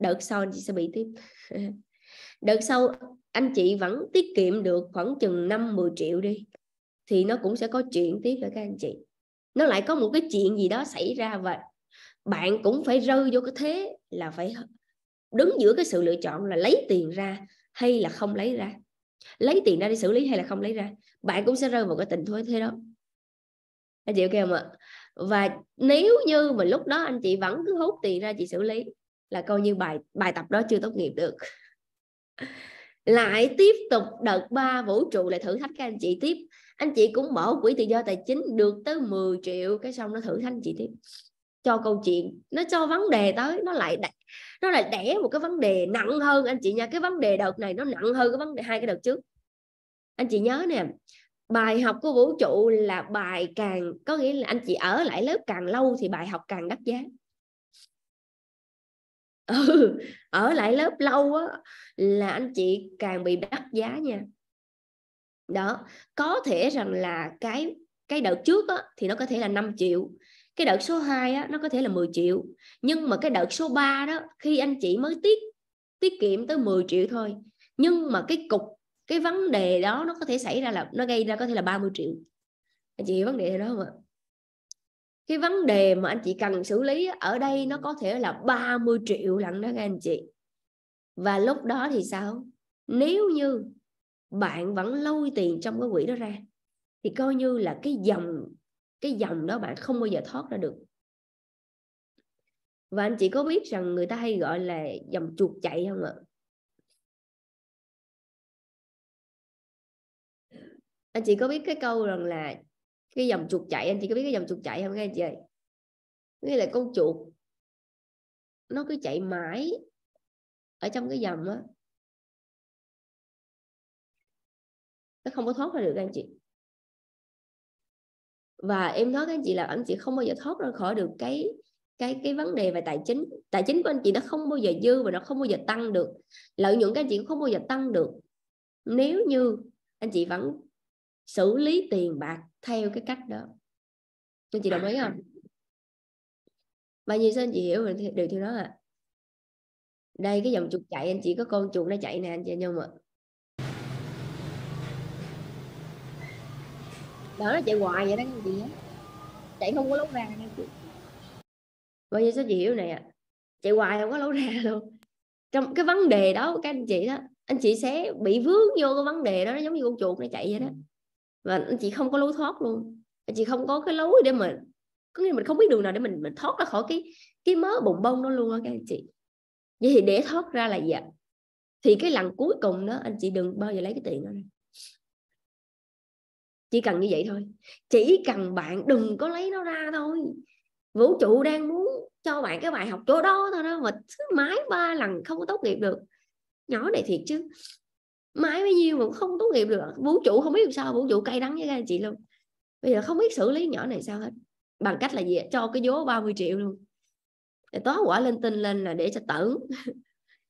đợt sau anh chị sẽ bị tiếp đợt sau anh chị vẫn tiết kiệm được khoảng chừng 5 10 triệu đi thì nó cũng sẽ có chuyện tiếp với các anh chị nó lại có một cái chuyện gì đó xảy ra và bạn cũng phải rơi vô cái thế là phải đứng giữa cái sự lựa chọn là lấy tiền ra hay là không lấy ra lấy tiền ra để xử lý hay là không lấy ra bạn cũng sẽ rơi vào cái tình thế thế đó anh chị ok không ạ và nếu như mà lúc đó anh chị vẫn cứ hút tiền ra chị xử lý là coi như bài bài tập đó chưa tốt nghiệp được lại tiếp tục đợt ba vũ trụ lại thử thách các anh chị tiếp anh chị cũng mở quỹ tự do tài chính được tới 10 triệu cái xong nó thử thách chị tiếp cho câu chuyện nó cho vấn đề tới nó lại đẻ, nó lại đẻ một cái vấn đề nặng hơn anh chị nha cái vấn đề đợt này nó nặng hơn cái vấn đề hai cái đợt trước anh chị nhớ nè bài học của vũ trụ là bài càng có nghĩa là anh chị ở lại lớp càng lâu thì bài học càng đắt giá ừ, ở lại lớp lâu á là anh chị càng bị đắt giá nha đó có thể rằng là cái cái đợt trước á, thì nó có thể là 5 triệu cái đợt số 2 á, nó có thể là 10 triệu nhưng mà cái đợt số 3 đó khi anh chị mới tiết tiết kiệm tới 10 triệu thôi nhưng mà cái cục cái vấn đề đó nó có thể xảy ra là nó gây ra có thể là 30 triệu anh chị hiểu vấn đề đó không ạ cái vấn đề mà anh chị cần xử lý ở đây nó có thể là 30 triệu lận đó các anh chị và lúc đó thì sao nếu như bạn vẫn lôi tiền trong cái quỹ đó ra thì coi như là cái dòng cái dòng đó bạn không bao giờ thoát ra được và anh chị có biết rằng người ta hay gọi là dòng chuột chạy không ạ anh chị có biết cái câu rằng là cái dòng chuột chạy anh chị có biết cái dòng chuột chạy không nghe chị ơi nghĩa là con chuột nó cứ chạy mãi ở trong cái dòng á nó không có thoát ra được anh chị và em nói các anh chị là anh chị không bao giờ thoát ra khỏi được cái cái cái vấn đề về tài chính tài chính của anh chị nó không bao giờ dư và nó không bao giờ tăng được lợi nhuận các anh chị cũng không bao giờ tăng được nếu như anh chị vẫn xử lý tiền bạc theo cái cách đó anh chị đồng ý không và nhiêu sao anh chị hiểu được điều theo đó ạ à? đây cái dòng chuột chạy anh chị có con chuột nó chạy nè anh chị nhưng mà đỡ nó chạy hoài vậy đó cái gì á chạy không có lối ra nha chị bởi vì sao chị hiểu này ạ à? chạy hoài không có lối ra luôn trong cái vấn đề đó các anh chị đó anh chị sẽ bị vướng vô cái vấn đề đó nó giống như con chuột nó chạy vậy đó và anh chị không có lối thoát luôn anh chị không có cái lối để mà có nghĩa mình không biết đường nào để mình mình thoát ra khỏi cái cái mớ bụng bông đó luôn á các anh chị vậy thì để thoát ra là gì ạ thì cái lần cuối cùng đó anh chị đừng bao giờ lấy cái tiền đó chỉ cần như vậy thôi chỉ cần bạn đừng có lấy nó ra thôi vũ trụ đang muốn cho bạn cái bài học chỗ đó thôi đó mà mãi ba lần không có tốt nghiệp được nhỏ này thiệt chứ mãi bao nhiêu mà không tốt nghiệp được vũ trụ không biết làm sao vũ trụ cay đắng với các anh chị luôn bây giờ không biết xử lý nhỏ này sao hết bằng cách là gì cho cái vố 30 triệu luôn để tóa quả lên tinh lên là để cho tử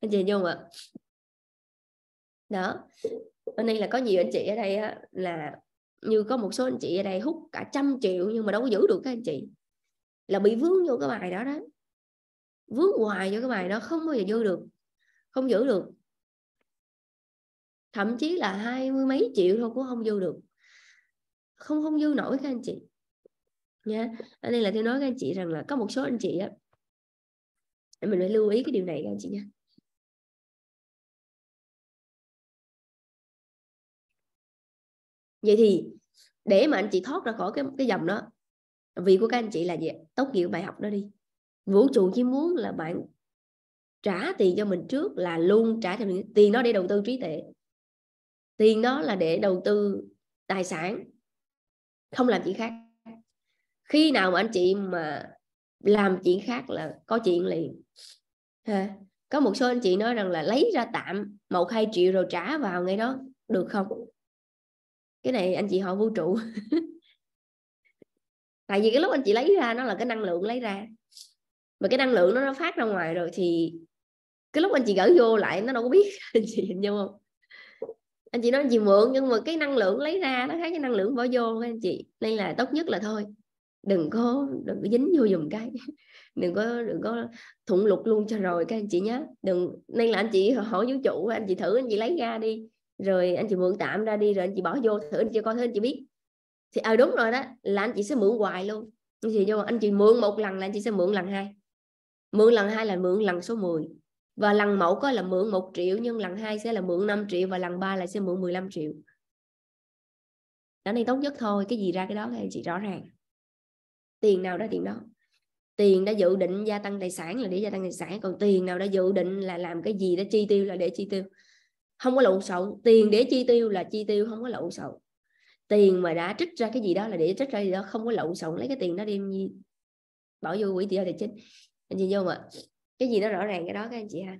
anh chị dung ạ đó hôm nay là có nhiều anh chị ở đây á, là như có một số anh chị ở đây hút cả trăm triệu nhưng mà đâu có giữ được các anh chị là bị vướng vô cái bài đó đó vướng hoài vô cái bài đó không bao giờ vô được không giữ được thậm chí là hai mươi mấy triệu thôi cũng không vô được không không vô nổi các anh chị nha cho nên là tôi nói các anh chị rằng là có một số anh chị á mình phải lưu ý cái điều này các anh chị nha vậy thì để mà anh chị thoát ra khỏi cái cái dòng đó vị của các anh chị là gì tốt nghiệp bài học đó đi vũ trụ chỉ muốn là bạn trả tiền cho mình trước là luôn trả cho mình tiền đó để đầu tư trí tuệ tiền đó là để đầu tư tài sản không làm chuyện khác khi nào mà anh chị mà làm chuyện khác là có chuyện liền ha. có một số anh chị nói rằng là lấy ra tạm một hai triệu rồi trả vào ngay đó được không cái này anh chị họ vũ trụ tại vì cái lúc anh chị lấy ra nó là cái năng lượng lấy ra mà cái năng lượng nó nó phát ra ngoài rồi thì cái lúc anh chị gỡ vô lại nó đâu có biết anh chị hình không anh chị nói anh chị mượn nhưng mà cái năng lượng lấy ra nó khác cái năng lượng bỏ vô các anh chị nên là tốt nhất là thôi đừng có đừng có dính vô dùm cái đừng có đừng có thụng lục luôn cho rồi các anh chị nhé đừng nên là anh chị hỏi vũ trụ anh chị thử anh chị lấy ra đi rồi anh chị mượn tạm ra đi rồi anh chị bỏ vô thử anh chị coi thử anh chị biết thì ờ à, đúng rồi đó là anh chị sẽ mượn hoài luôn anh chị vô anh chị mượn một lần là anh chị sẽ mượn lần hai mượn lần hai là mượn lần số 10 và lần mẫu có là mượn 1 triệu nhưng lần hai sẽ là mượn 5 triệu và lần ba là sẽ mượn 15 triệu khả năng tốt nhất thôi cái gì ra cái đó các anh chị rõ ràng tiền nào đó tiền đó tiền đã dự định gia tăng tài sản là để gia tăng tài sản còn tiền nào đã dự định là làm cái gì đó chi tiêu là để chi tiêu không có lộn xộn tiền để chi tiêu là chi tiêu không có lộn xộn tiền mà đã trích ra cái gì đó là để trích ra gì đó không có lộn xộn lấy cái tiền đó đem gì bỏ vô quỹ tiêu tài chính anh chị vô mà cái gì nó rõ ràng cái đó các anh chị ha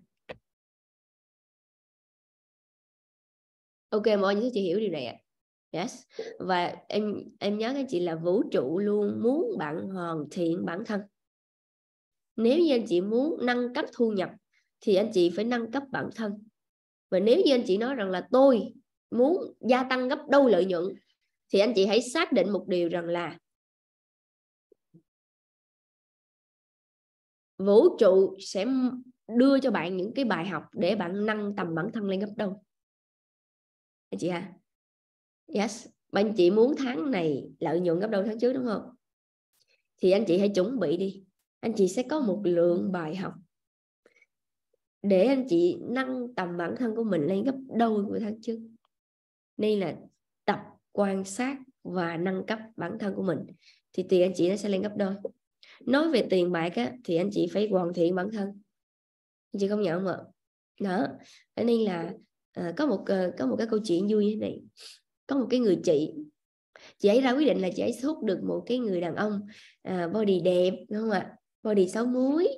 ok mọi người chị hiểu điều này ạ yes và em em nhớ các chị là vũ trụ luôn muốn bạn hoàn thiện bản thân nếu như anh chị muốn nâng cấp thu nhập thì anh chị phải nâng cấp bản thân và nếu như anh chị nói rằng là tôi muốn gia tăng gấp đôi lợi nhuận thì anh chị hãy xác định một điều rằng là vũ trụ sẽ đưa cho bạn những cái bài học để bạn nâng tầm bản thân lên gấp đôi anh chị ha yes anh chị muốn tháng này lợi nhuận gấp đôi tháng trước đúng không thì anh chị hãy chuẩn bị đi anh chị sẽ có một lượng bài học để anh chị nâng tầm bản thân của mình lên gấp đôi của tháng trước nên là tập quan sát và nâng cấp bản thân của mình thì tiền anh chị nó sẽ lên gấp đôi nói về tiền bạc á, thì anh chị phải hoàn thiện bản thân anh chị không nhận không ạ đó thế nên là à, có một à, có một cái câu chuyện vui như thế này có một cái người chị chị ấy ra quyết định là chị ấy hút được một cái người đàn ông à, body đẹp đúng không ạ body 6 muối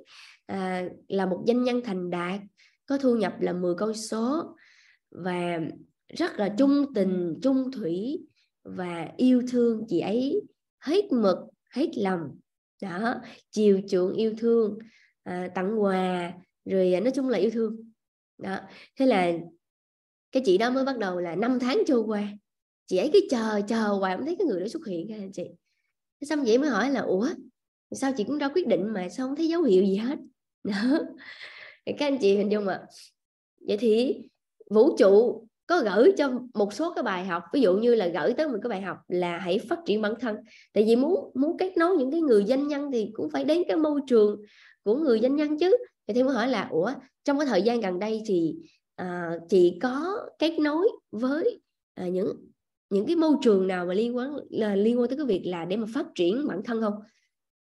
à, là một doanh nhân thành đạt có thu nhập là 10 con số và rất là trung tình trung thủy và yêu thương chị ấy hết mực hết lòng đó chiều chuộng yêu thương à, tặng quà rồi à, nói chung là yêu thương đó thế là cái chị đó mới bắt đầu là 5 tháng trôi qua chị ấy cứ chờ chờ hoài không thấy cái người đó xuất hiện anh chị xong vậy mới hỏi là ủa sao chị cũng ra quyết định mà sao không thấy dấu hiệu gì hết đó các anh chị hình dung mà vậy thì vũ trụ có gửi cho một số cái bài học ví dụ như là gửi tới một cái bài học là hãy phát triển bản thân tại vì muốn muốn kết nối những cái người doanh nhân thì cũng phải đến cái môi trường của người doanh nhân chứ thì thêm hỏi là ủa trong cái thời gian gần đây thì à, chị có kết nối với à, những những cái môi trường nào mà liên quan là liên quan tới cái việc là để mà phát triển bản thân không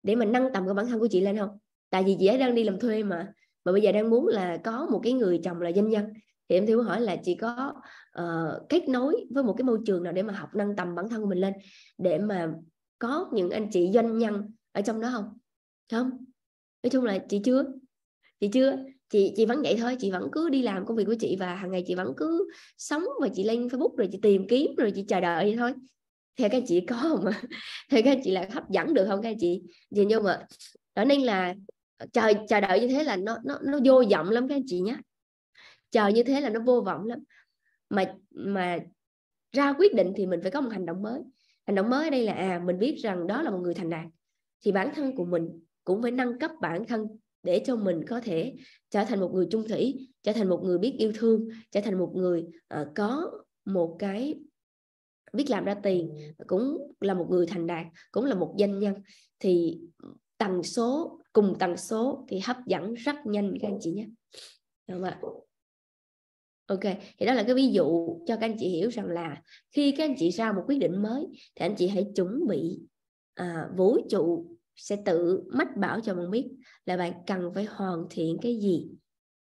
để mà nâng tầm cái bản thân của chị lên không tại vì chị ấy đang đi làm thuê mà mà bây giờ đang muốn là có một cái người chồng là doanh nhân thì em thiếu hỏi là chị có uh, kết nối với một cái môi trường nào để mà học nâng tầm bản thân của mình lên để mà có những anh chị doanh nhân ở trong đó không không nói chung là chị chưa chị chưa chị chị vẫn vậy thôi chị vẫn cứ đi làm công việc của chị và hàng ngày chị vẫn cứ sống và chị lên facebook rồi chị tìm kiếm rồi chị chờ đợi vậy thôi theo các chị có không ạ theo các chị là hấp dẫn được không các chị thì nhưng mà đó nên là chờ chờ đợi như thế là nó nó nó vô vọng lắm các chị nhé chờ như thế là nó vô vọng lắm mà mà ra quyết định thì mình phải có một hành động mới hành động mới ở đây là à mình biết rằng đó là một người thành đạt thì bản thân của mình cũng phải nâng cấp bản thân để cho mình có thể trở thành một người trung thủy trở thành một người biết yêu thương trở thành một người uh, có một cái biết làm ra tiền cũng là một người thành đạt cũng là một doanh nhân thì tần số cùng tần số thì hấp dẫn rất nhanh các anh chị nhé được không ạ ok thì đó là cái ví dụ cho các anh chị hiểu rằng là khi các anh chị ra một quyết định mới thì anh chị hãy chuẩn bị à, vũ trụ sẽ tự mách bảo cho bạn biết là bạn cần phải hoàn thiện cái gì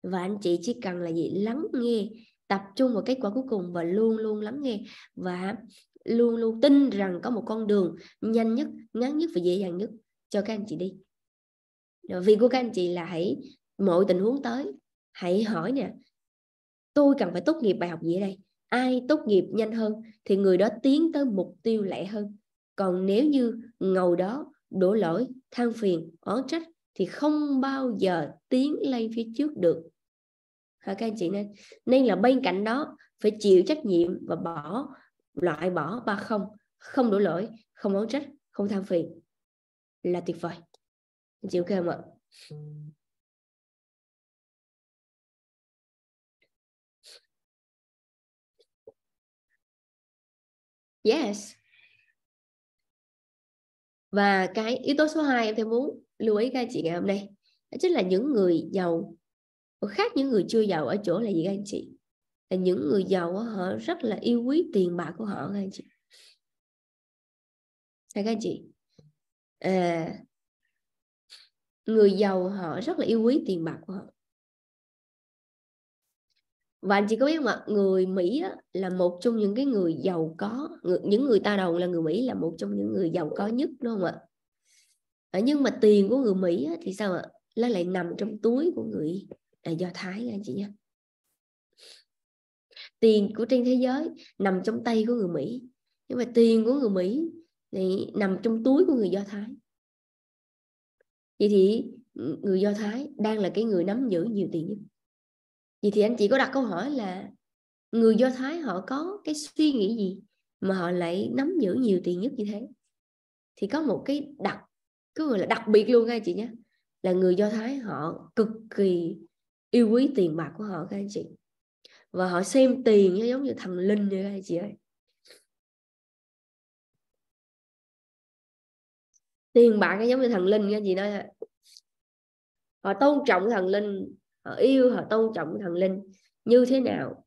và anh chị chỉ cần là gì lắng nghe tập trung vào kết quả cuối cùng và luôn luôn lắng nghe và luôn luôn tin rằng có một con đường nhanh nhất ngắn nhất và dễ dàng nhất cho các anh chị đi Vì của các anh chị là hãy mọi tình huống tới hãy hỏi nè tôi cần phải tốt nghiệp bài học gì ở đây ai tốt nghiệp nhanh hơn thì người đó tiến tới mục tiêu lẹ hơn còn nếu như ngầu đó đổ lỗi than phiền oán trách thì không bao giờ tiến lên phía trước được hả các anh chị nên nên là bên cạnh đó phải chịu trách nhiệm và bỏ loại bỏ ba không không đổ lỗi không oán trách không tham phiền là tuyệt vời anh chị ok không ạ Yes. Và cái yếu tố số 2 em theo muốn lưu ý các anh chị ngày hôm nay đó chính là những người giàu khác những người chưa giàu ở chỗ là gì các anh chị là những người giàu họ rất là yêu quý tiền bạc của họ các anh chị các anh chị à, người giàu họ rất là yêu quý tiền bạc của họ và anh chị có biết không ạ người mỹ là một trong những cái người giàu có những người ta đầu là người mỹ là một trong những người giàu có nhất đúng không ạ ờ, nhưng mà tiền của người mỹ thì sao ạ nó lại nằm trong túi của người là do thái nha anh chị nhé. tiền của trên thế giới nằm trong tay của người mỹ nhưng mà tiền của người mỹ thì nằm trong túi của người do thái vậy thì ừ, người do thái đang là cái người nắm giữ nhiều tiền nhất vậy thì anh chị có đặt câu hỏi là người do thái họ có cái suy nghĩ gì mà họ lại nắm giữ nhiều tiền nhất như thế thì có một cái đặc cứ gọi là đặc biệt luôn nha chị nhé là người do thái họ cực kỳ yêu quý tiền bạc của họ các anh chị và họ xem tiền như giống như thần linh như các anh chị ơi tiền bạc cái giống như thần linh cái gì đó họ tôn trọng thần linh họ yêu họ tôn trọng thần linh như thế nào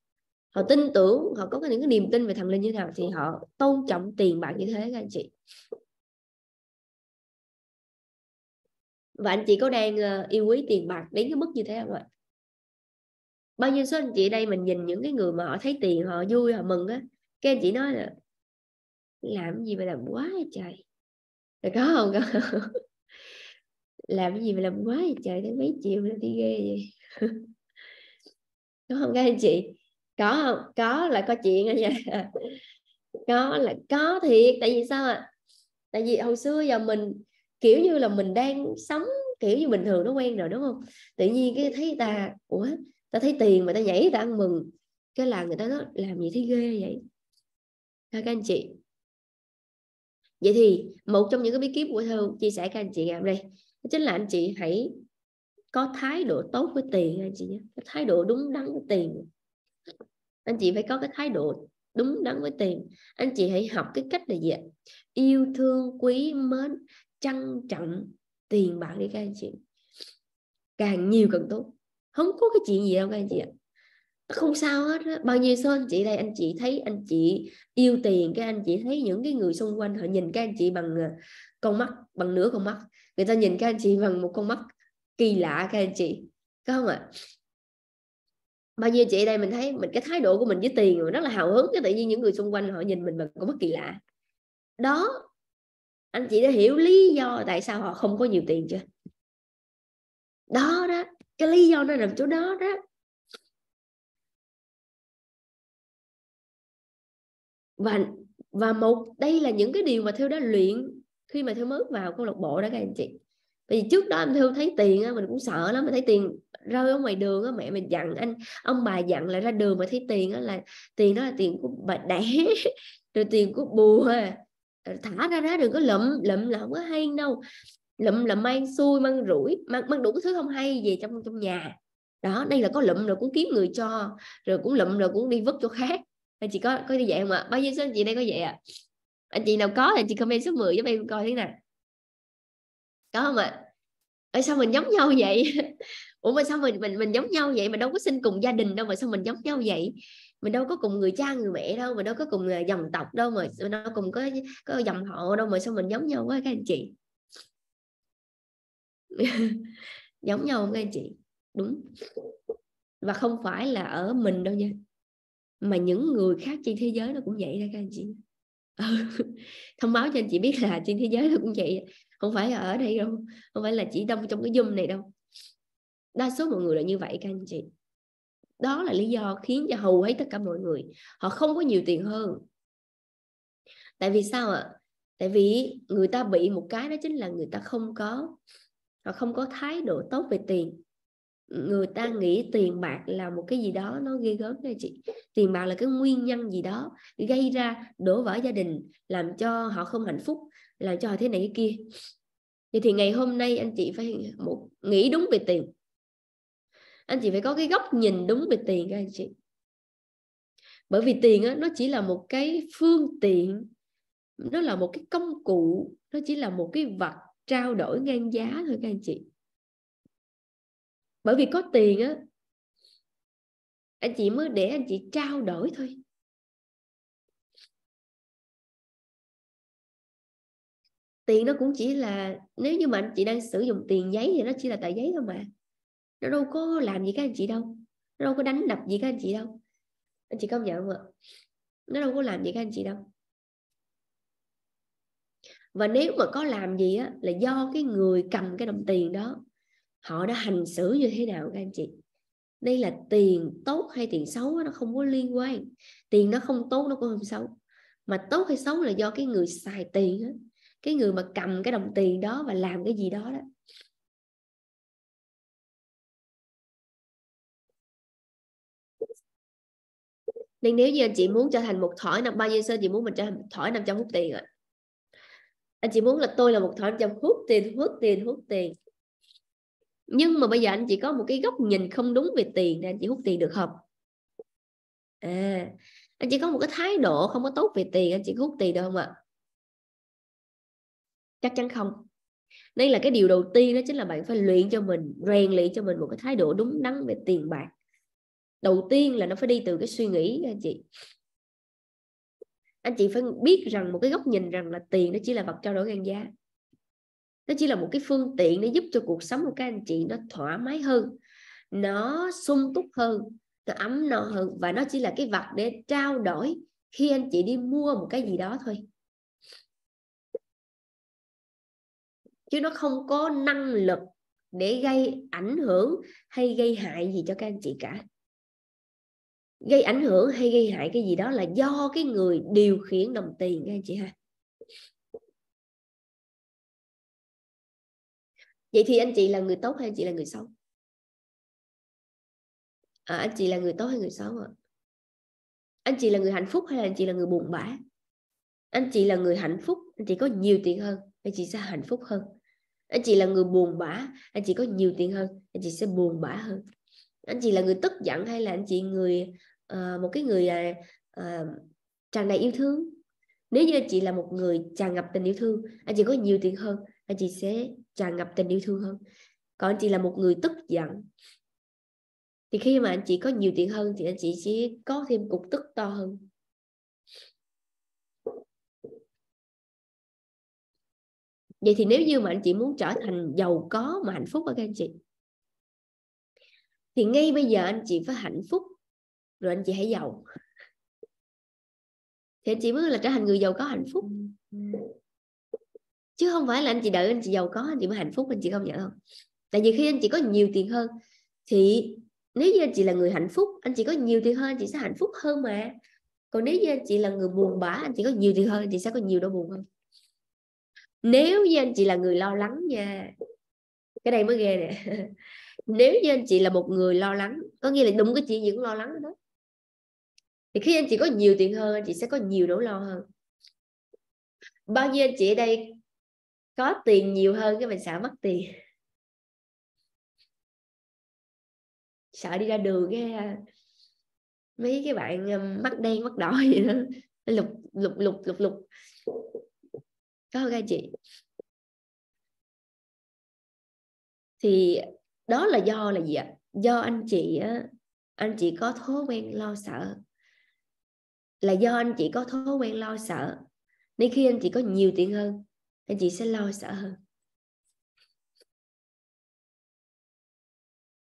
họ tin tưởng họ có những cái niềm tin về thần linh như thế nào thì họ tôn trọng tiền bạc như thế các anh chị và anh chị có đang ờ, yêu quý tiền bạc đến cái mức như thế không ạ bao nhiêu số anh chị đây mình nhìn những cái người mà họ thấy tiền họ vui họ mừng á cái anh chị nói là làm gì mà làm quá vậy trời là có không có không? làm gì mà làm quá vậy trời tới mấy triệu là đi ghê vậy có không các anh chị có không có là có chuyện nha, có là có thiệt tại vì sao ạ à? tại vì hồi xưa giờ mình kiểu như là mình đang sống kiểu như bình thường nó quen rồi đúng không tự nhiên cái thấy ta ủa ta thấy tiền mà ta nhảy ta ăn mừng cái là người ta nói làm gì thấy ghê vậy ha các anh chị vậy thì một trong những cái bí kíp của thư chia sẻ các anh chị ngày hôm nay chính là anh chị hãy có thái độ tốt với tiền anh chị nhé cái thái độ đúng đắn với tiền anh chị phải có cái thái độ đúng đắn với tiền anh chị hãy học cái cách là gì ạ yêu thương quý mến trân trọng tiền bạc đi các anh chị càng nhiều càng tốt không có cái chuyện gì đâu các anh chị ạ không sao hết đó. bao nhiêu số anh chị đây anh chị thấy anh chị yêu tiền các anh chị thấy những cái người xung quanh họ nhìn các anh chị bằng à, con mắt bằng nửa con mắt người ta nhìn các anh chị bằng một con mắt kỳ lạ các anh chị có không ạ bao nhiêu chị đây mình thấy mình cái thái độ của mình với tiền mình rất là hào hứng cái tự nhiên những người xung quanh họ nhìn mình bằng con mắt kỳ lạ đó anh chị đã hiểu lý do tại sao họ không có nhiều tiền chưa đó đó cái lý do nó nằm chỗ đó đó và và một đây là những cái điều mà theo đã luyện khi mà theo mới vào câu lạc bộ đó các anh chị vì trước đó em theo thấy tiền á mình cũng sợ lắm mình thấy tiền rơi ở ngoài đường á mẹ mình dặn anh ông bà dặn là ra đường mà thấy tiền á là tiền đó là tiền của bà đẻ rồi tiền của bùa thả ra đó đừng có lụm lụm là không có hay đâu lụm là mang xui mang rủi mang mang đủ thứ không hay về trong trong nhà đó đây là có lụm rồi cũng kiếm người cho rồi cũng lụm rồi cũng đi vứt chỗ khác anh chị có có như vậy không ạ bao nhiêu số anh chị đây có vậy ạ à? anh chị nào có thì chị comment số 10 giúp em coi thế nào có không ạ à? sao mình giống nhau vậy ủa mà sao mình mình mình giống nhau vậy mà đâu có sinh cùng gia đình đâu mà sao mình giống nhau vậy mình đâu có cùng người cha người mẹ đâu mà đâu có cùng à, dòng tộc đâu mà nó cùng có có dòng họ đâu mà sao mình giống nhau quá các anh chị giống nhau không các anh chị đúng và không phải là ở mình đâu nha mà những người khác trên thế giới nó cũng vậy đó các anh chị ừ. thông báo cho anh chị biết là trên thế giới nó cũng vậy không phải là ở đây đâu không phải là chỉ đông trong cái zoom này đâu đa số mọi người là như vậy các anh chị đó là lý do khiến cho hầu hết tất cả mọi người họ không có nhiều tiền hơn tại vì sao ạ à? tại vì người ta bị một cái đó chính là người ta không có họ không có thái độ tốt về tiền người ta nghĩ tiền bạc là một cái gì đó nó ghê gớm nha chị tiền bạc là cái nguyên nhân gì đó gây ra đổ vỡ gia đình làm cho họ không hạnh phúc làm cho họ thế này thế kia vậy thì ngày hôm nay anh chị phải một nghĩ đúng về tiền anh chị phải có cái góc nhìn đúng về tiền các anh chị bởi vì tiền á, nó chỉ là một cái phương tiện nó là một cái công cụ nó chỉ là một cái vật trao đổi ngang giá thôi các anh chị bởi vì có tiền á anh chị mới để anh chị trao đổi thôi tiền nó cũng chỉ là nếu như mà anh chị đang sử dụng tiền giấy thì nó chỉ là tờ giấy thôi mà nó đâu có làm gì các anh chị đâu nó đâu có đánh đập gì các anh chị đâu anh chị công nhận không ạ nó đâu có làm gì các anh chị đâu và nếu mà có làm gì á là do cái người cầm cái đồng tiền đó họ đã hành xử như thế nào các anh chị đây là tiền tốt hay tiền xấu nó không có liên quan tiền nó không tốt nó cũng không xấu mà tốt hay xấu là do cái người xài tiền á cái người mà cầm cái đồng tiền đó và làm cái gì đó đó nên nếu như anh chị muốn trở thành một thỏi năm bao nhiêu sơ chị muốn mình trở thành một thỏi trăm hút tiền ạ anh chỉ muốn là tôi là một thỏi nam châm hút tiền hút tiền hút tiền nhưng mà bây giờ anh chỉ có một cái góc nhìn không đúng về tiền nên anh chỉ hút tiền được không à anh chỉ có một cái thái độ không có tốt về tiền anh chỉ hút tiền được không ạ chắc chắn không đây là cái điều đầu tiên đó chính là bạn phải luyện cho mình rèn luyện cho mình một cái thái độ đúng đắn về tiền bạc đầu tiên là nó phải đi từ cái suy nghĩ anh chị anh chị phải biết rằng một cái góc nhìn rằng là tiền nó chỉ là vật trao đổi ngang giá nó chỉ là một cái phương tiện để giúp cho cuộc sống của các anh chị nó thoải mái hơn nó sung túc hơn nó ấm no hơn và nó chỉ là cái vật để trao đổi khi anh chị đi mua một cái gì đó thôi chứ nó không có năng lực để gây ảnh hưởng hay gây hại gì cho các anh chị cả gây ảnh hưởng hay gây hại cái gì đó là do cái người điều khiển đồng tiền nghe chị ha vậy thì anh chị là người tốt hay anh chị là người xấu à, anh chị là người tốt hay người xấu ạ anh chị là người hạnh phúc hay là anh chị là người buồn bã anh chị là người hạnh phúc anh chị có nhiều tiền hơn anh chị sẽ hạnh phúc hơn anh chị là người buồn bã anh chị có nhiều tiền hơn anh chị sẽ buồn bã hơn anh chị là người tức giận hay là anh chị người Ờ, một cái người uh, uh, tràn đầy yêu thương nếu như anh chị là một người tràn ngập tình yêu thương anh chị có nhiều tiền hơn anh chị sẽ tràn ngập tình yêu thương hơn còn anh chị là một người tức giận thì khi mà anh chị có nhiều tiền hơn thì anh chị sẽ có thêm cục tức to hơn vậy thì nếu như mà anh chị muốn trở thành giàu có mà hạnh phúc ở các anh chị thì ngay bây giờ anh chị phải hạnh phúc rồi anh chị hãy giàu thì anh chị mới là trở thành người giàu có hạnh phúc chứ không phải là anh chị đợi anh chị giàu có anh chị mới hạnh phúc anh chị không nhận không tại vì khi anh chị có nhiều tiền hơn thì nếu như anh chị là người hạnh phúc anh chị có nhiều tiền hơn anh chị sẽ hạnh phúc hơn mà còn nếu như anh chị là người buồn bã anh chị có nhiều tiền hơn anh chị sẽ có nhiều đau buồn hơn nếu như anh chị là người lo lắng nha cái đây mới ghê nè nếu như anh chị là một người lo lắng có nghĩa là đúng cái chuyện gì cũng lo lắng đó thì khi anh chị có nhiều tiền hơn anh chị sẽ có nhiều nỗi lo hơn bao nhiêu anh chị ở đây có tiền nhiều hơn cái mình sợ mất tiền sợ đi ra đường cái à, mấy cái bạn à, mắt đen mắt đỏ gì đó lục lục lục lục lục có không anh chị thì đó là do là gì ạ do anh chị à, anh chị có thói quen lo sợ là do anh chị có thói quen lo sợ nên khi anh chị có nhiều tiền hơn anh chị sẽ lo sợ hơn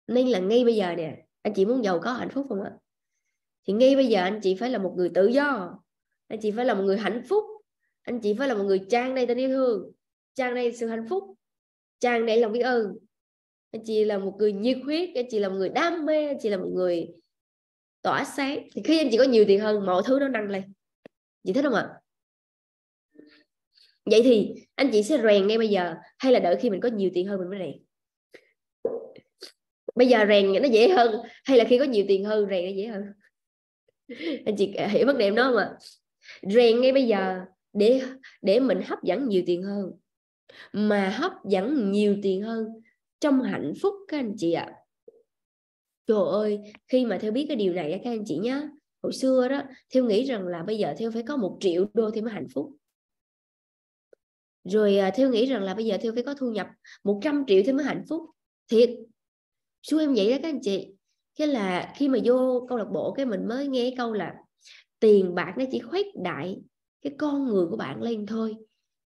nên là ngay bây giờ nè anh chị muốn giàu có hạnh phúc không ạ thì ngay bây giờ anh chị phải là một người tự do anh chị phải là một người hạnh phúc anh chị phải là một người trang đầy tình yêu thương trang đầy sự hạnh phúc trang đầy lòng biết ơn anh chị là một người nhiệt huyết anh chị là một người đam mê anh chị là một người tỏa sáng thì khi anh chị có nhiều tiền hơn mọi thứ nó nâng lên chị thích không ạ vậy thì anh chị sẽ rèn ngay bây giờ hay là đợi khi mình có nhiều tiền hơn mình mới rèn bây giờ rèn nó dễ hơn hay là khi có nhiều tiền hơn rèn nó dễ hơn anh chị hiểu vấn đề em đó không ạ rèn ngay bây giờ để để mình hấp dẫn nhiều tiền hơn mà hấp dẫn nhiều tiền hơn trong hạnh phúc các anh chị ạ à Trời ơi, khi mà theo biết cái điều này các anh chị nhá, hồi xưa đó, theo nghĩ rằng là bây giờ theo phải có một triệu đô thì mới hạnh phúc. Rồi à, theo nghĩ rằng là bây giờ theo phải có thu nhập 100 triệu thì mới hạnh phúc. Thiệt. Xưa em vậy đó các anh chị. Cái là khi mà vô câu lạc bộ cái mình mới nghe câu là tiền bạc nó chỉ khuếch đại cái con người của bạn lên thôi.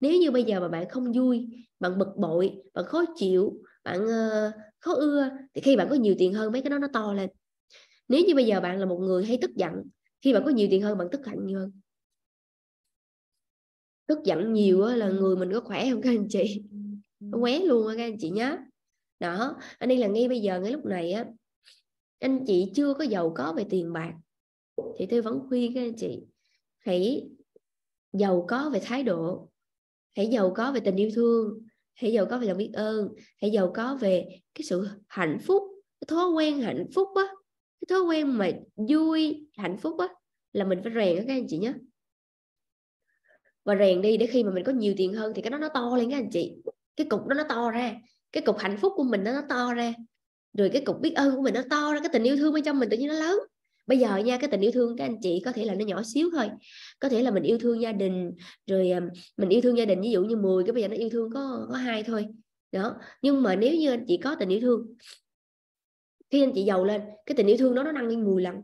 Nếu như bây giờ mà bạn không vui, bạn bực bội, bạn khó chịu, bạn uh, khó ưa thì khi bạn có nhiều tiền hơn mấy cái đó nó to lên nếu như bây giờ bạn là một người hay tức giận khi bạn có nhiều tiền hơn bạn tức giận nhiều hơn tức giận nhiều là người mình có khỏe không các anh chị quế luôn các anh chị nhé đó anh đi là ngay bây giờ ngay lúc này á anh chị chưa có giàu có về tiền bạc thì tôi vẫn khuyên các anh chị hãy giàu có về thái độ hãy giàu có về tình yêu thương hãy giàu có về lòng biết ơn hãy giàu có về cái sự hạnh phúc cái thói quen hạnh phúc á cái thói quen mà vui hạnh phúc á là mình phải rèn các anh chị nhé và rèn đi để khi mà mình có nhiều tiền hơn thì cái đó nó to lên các anh chị cái cục đó nó to ra cái cục hạnh phúc của mình nó nó to ra rồi cái cục biết ơn của mình nó to ra cái tình yêu thương bên trong mình tự nhiên nó lớn bây giờ nha cái tình yêu thương các anh chị có thể là nó nhỏ xíu thôi có thể là mình yêu thương gia đình rồi ờ, mình yêu thương gia đình ví dụ như 10 cái bây giờ nó yêu thương có có hai thôi đó nhưng mà nếu như anh chị có tình yêu thương khi anh chị giàu lên cái tình yêu thương đó nó nâng lên 10 lần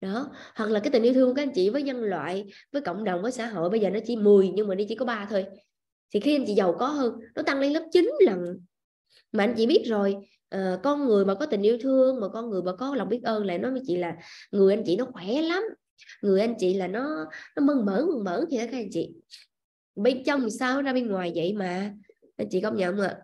đó hoặc là cái tình yêu thương các anh chị với nhân loại với cộng đồng với xã hội bây giờ nó chỉ 10 nhưng mà nó chỉ có ba thôi thì khi anh chị giàu có hơn nó tăng lên lớp 9 lần mà anh chị biết rồi uh, con người mà có tình yêu thương mà con người mà có lòng biết ơn lại nói với chị là người anh chị nó khỏe lắm người anh chị là nó nó mừng mở mừng mở thì đó các anh chị bên trong thì sao ra bên ngoài vậy mà anh chị công nhận không ạ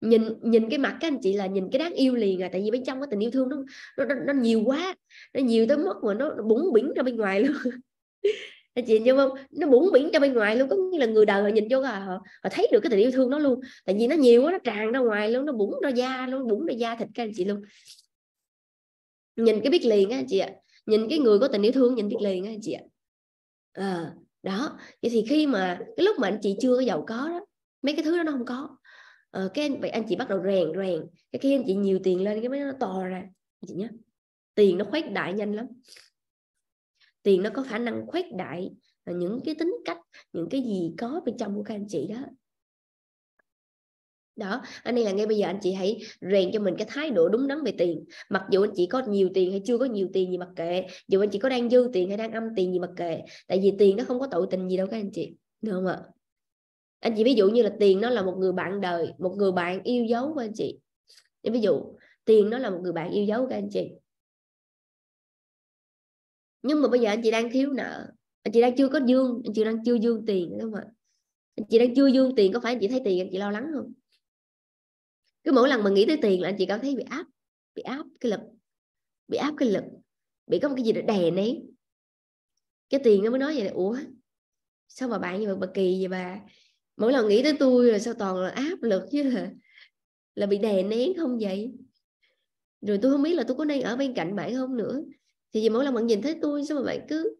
nhìn nhìn cái mặt các anh chị là nhìn cái đáng yêu liền à tại vì bên trong cái tình yêu thương nó nó, nó, nó nhiều quá nó nhiều tới mức mà nó, nó bủng bỉnh ra bên ngoài luôn anh chị nhớ không nó bủng bỉnh ra bên ngoài luôn có nghĩa là người đời họ nhìn vô là họ, họ thấy được cái tình yêu thương nó luôn tại vì nó nhiều quá nó tràn ra ngoài luôn nó bủng ra da luôn bủng ra da thịt các anh chị luôn nhìn cái biết liền á anh chị ạ nhìn cái người có tình yêu thương nhìn biết liền á anh chị ạ à, đó vậy thì khi mà cái lúc mà anh chị chưa giàu có đó mấy cái thứ đó nó không có ờ, cái anh, anh chị bắt đầu rèn rèn cái khi anh chị nhiều tiền lên cái máy nó to ra anh chị nhé tiền nó khuếch đại nhanh lắm tiền nó có khả năng khuếch đại những cái tính cách những cái gì có bên trong của các anh chị đó đó anh đây là ngay bây giờ anh chị hãy rèn cho mình cái thái độ đúng đắn về tiền mặc dù anh chị có nhiều tiền hay chưa có nhiều tiền gì mặc kệ dù anh chị có đang dư tiền hay đang âm tiền gì mặc kệ tại vì tiền nó không có tội tình gì đâu các anh chị được không ạ anh chị ví dụ như là tiền nó là một người bạn đời một người bạn yêu dấu của anh chị em ví dụ tiền nó là một người bạn yêu dấu của anh chị nhưng mà bây giờ anh chị đang thiếu nợ anh chị đang chưa có dương anh chị đang chưa dương tiền đúng không ạ anh chị đang chưa dương tiền có phải anh chị thấy tiền anh chị lo lắng không cứ mỗi lần mà nghĩ tới tiền là anh chị cảm thấy bị áp bị áp cái lực bị áp cái lực bị có một cái gì đó đè nấy cái tiền nó mới nói vậy là ủa sao mà bạn như vậy bà kỳ vậy bà mỗi lần nghĩ tới tôi rồi sao toàn là áp lực chứ là, là bị đè nén không vậy rồi tôi không biết là tôi có nên ở bên cạnh bạn không nữa thì vì mỗi lần bạn nhìn thấy tôi sao mà bạn cứ